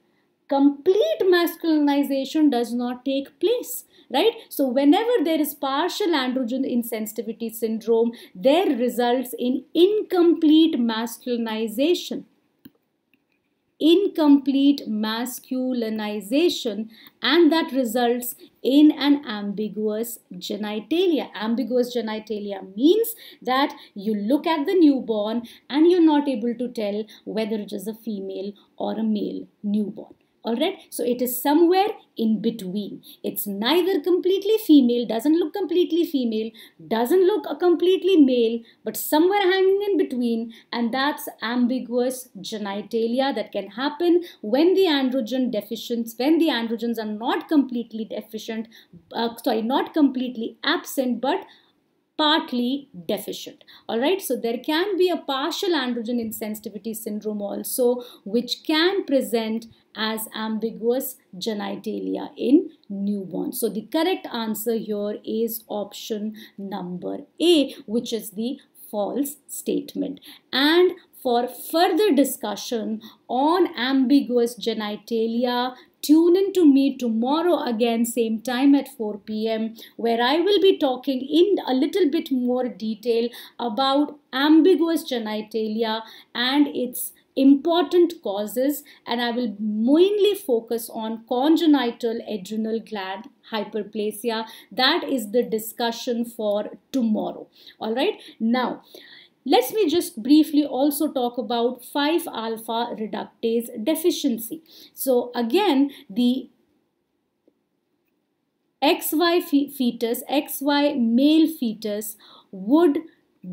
complete masculinization does not take place right? So whenever there is partial androgen insensitivity syndrome, there results in incomplete masculinization incomplete masculinization and that results in an ambiguous genitalia. Ambiguous genitalia means that you look at the newborn and you're not able to tell whether it is a female or a male newborn. Alright, so it is somewhere in between. It's neither completely female, doesn't look completely female, doesn't look a completely male, but somewhere hanging in between, and that's ambiguous genitalia that can happen when the androgen deficient, when the androgens are not completely deficient, uh, sorry, not completely absent, but partly deficient. All right, so there can be a partial androgen insensitivity syndrome also, which can present as ambiguous genitalia in newborn. So the correct answer here is option number A, which is the false statement. And for further discussion on ambiguous genitalia, Tune in to me tomorrow again, same time at 4 pm, where I will be talking in a little bit more detail about ambiguous genitalia and its important causes and I will mainly focus on congenital adrenal gland hyperplasia. That is the discussion for tomorrow. All right. Now, let me just briefly also talk about 5-alpha reductase deficiency. So again, the XY fetus, XY male fetus would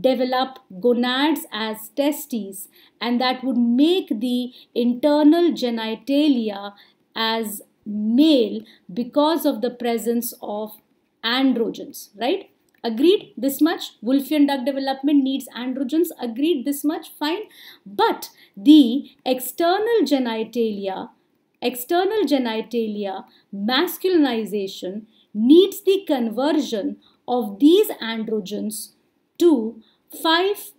develop gonads as testes and that would make the internal genitalia as male because of the presence of androgens, right? Agreed this much. Wolffian duct development needs androgens. Agreed this much. Fine. But the external genitalia, external genitalia, masculinization needs the conversion of these androgens to 5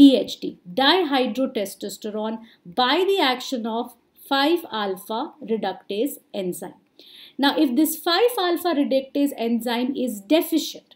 DHT, dihydrotestosterone, by the action of 5 alpha reductase enzyme. Now, if this 5 alpha reductase enzyme is deficient,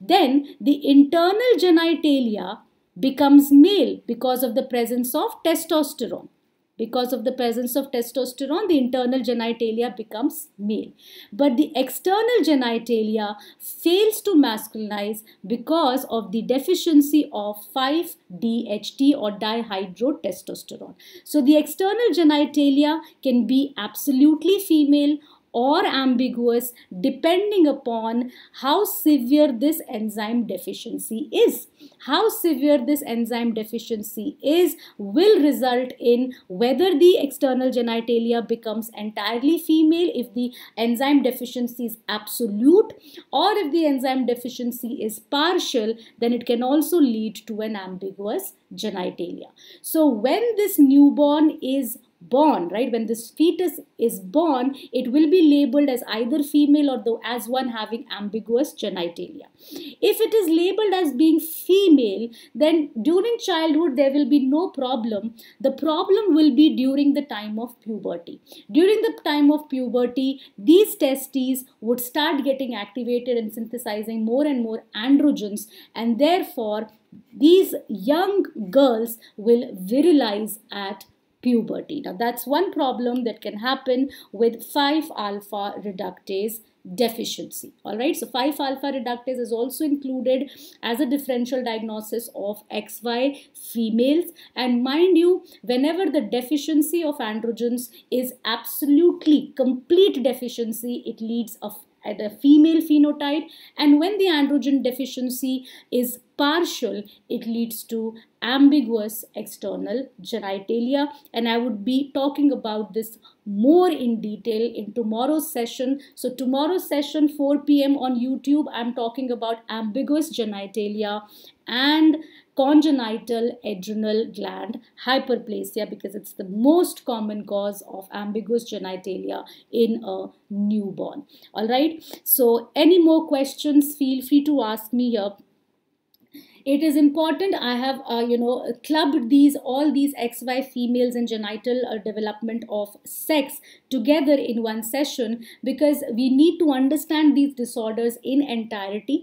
then the internal genitalia becomes male because of the presence of testosterone. Because of the presence of testosterone, the internal genitalia becomes male. But the external genitalia fails to masculinize because of the deficiency of 5-DHT or dihydrotestosterone. So the external genitalia can be absolutely female or ambiguous depending upon how severe this enzyme deficiency is. How severe this enzyme deficiency is will result in whether the external genitalia becomes entirely female if the enzyme deficiency is absolute or if the enzyme deficiency is partial then it can also lead to an ambiguous genitalia. So when this newborn is born right when this fetus is born it will be labeled as either female or though as one having ambiguous genitalia if it is labeled as being female then during childhood there will be no problem the problem will be during the time of puberty during the time of puberty these testes would start getting activated and synthesizing more and more androgens and therefore these young girls will virilize at puberty. Now that's one problem that can happen with 5 alpha reductase deficiency all right so 5 alpha reductase is also included as a differential diagnosis of xy females and mind you whenever the deficiency of androgens is absolutely complete deficiency it leads of at a female phenotype and when the androgen deficiency is partial it leads to ambiguous external genitalia and I would be talking about this more in detail in tomorrow's session so tomorrow's session 4 p.m. on YouTube I'm talking about ambiguous genitalia and congenital adrenal gland hyperplasia because it's the most common cause of ambiguous genitalia in a newborn. All right. So any more questions, feel free to ask me here it is important i have uh, you know clubbed these all these xy females and genital uh, development of sex together in one session because we need to understand these disorders in entirety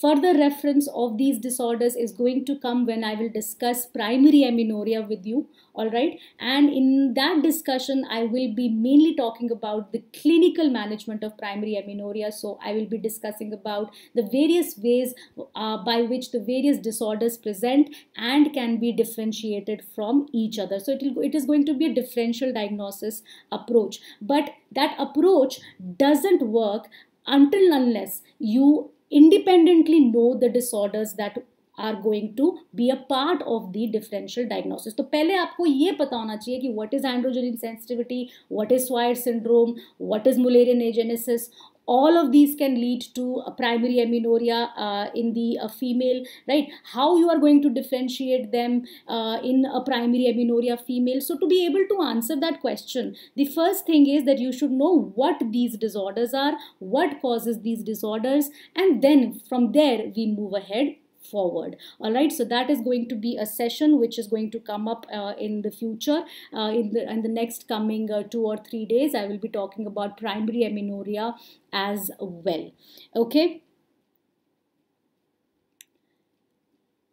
Further reference of these disorders is going to come when I will discuss primary amenorrhea with you, all right? And in that discussion, I will be mainly talking about the clinical management of primary amenorrhea. So I will be discussing about the various ways uh, by which the various disorders present and can be differentiated from each other. So it, it is going to be a differential diagnosis approach. But that approach doesn't work until unless you independently know the disorders that are going to be a part of the differential diagnosis तो पहले आपको ये पता होना चाहिए कि what is androgen insensitivity what is Swyer syndrome what is Mullerian agenesis all of these can lead to primary amenorrhea uh, in the uh, female right how you are going to differentiate them uh, in a primary amenorrhea female so to be able to answer that question the first thing is that you should know what these disorders are what causes these disorders and then from there we move ahead forward all right so that is going to be a session which is going to come up uh, in the future uh, in the in the next coming uh, two or three days i will be talking about primary amenorrhea as well okay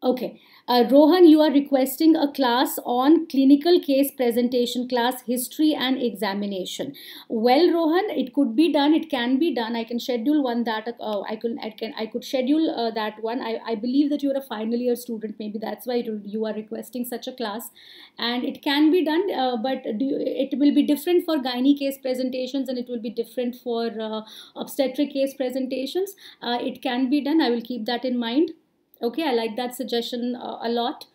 Okay, uh, Rohan, you are requesting a class on clinical case presentation class, history and examination. Well, Rohan, it could be done. It can be done. I can schedule one that uh, I can I can I could schedule uh, that one. I, I believe that you're a final year student. Maybe that's why you are requesting such a class, and it can be done. Uh, but do, it will be different for gynae case presentations, and it will be different for uh, obstetric case presentations. Uh, it can be done. I will keep that in mind. Okay, I like that suggestion uh, a lot.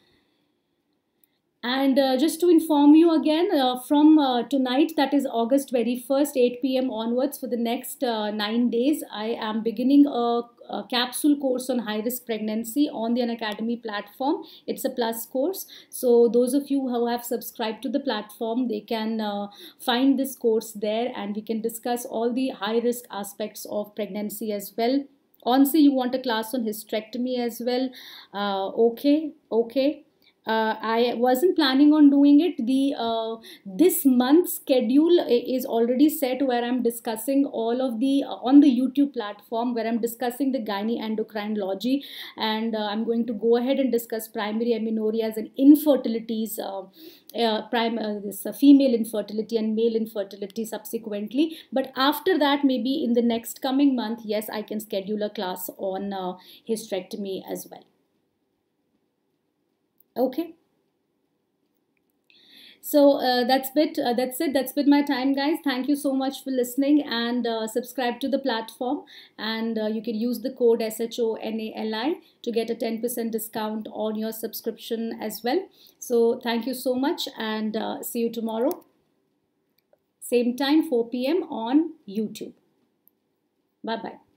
And uh, just to inform you again, uh, from uh, tonight, that is August 21st, 8 p.m. onwards, for the next uh, nine days, I am beginning a, a capsule course on high risk pregnancy on the Unacademy platform. It's a plus course. So, those of you who have subscribed to the platform, they can uh, find this course there and we can discuss all the high risk aspects of pregnancy as well. Onsi, you want a class on hysterectomy as well. Uh, okay, okay. Uh, I wasn't planning on doing it. The uh, this month's schedule is already set where I'm discussing all of the uh, on the YouTube platform where I'm discussing the gynae endocrinology and uh, I'm going to go ahead and discuss primary aminorias and infertilities uh, uh, prime uh, this uh, female infertility and male infertility subsequently but after that maybe in the next coming month yes i can schedule a class on uh, hysterectomy as well okay so uh, that's bit. Uh, that's it. That's been my time, guys. Thank you so much for listening and uh, subscribe to the platform. And uh, you can use the code SHONALI to get a 10% discount on your subscription as well. So thank you so much and uh, see you tomorrow. Same time, 4 p.m. on YouTube. Bye-bye.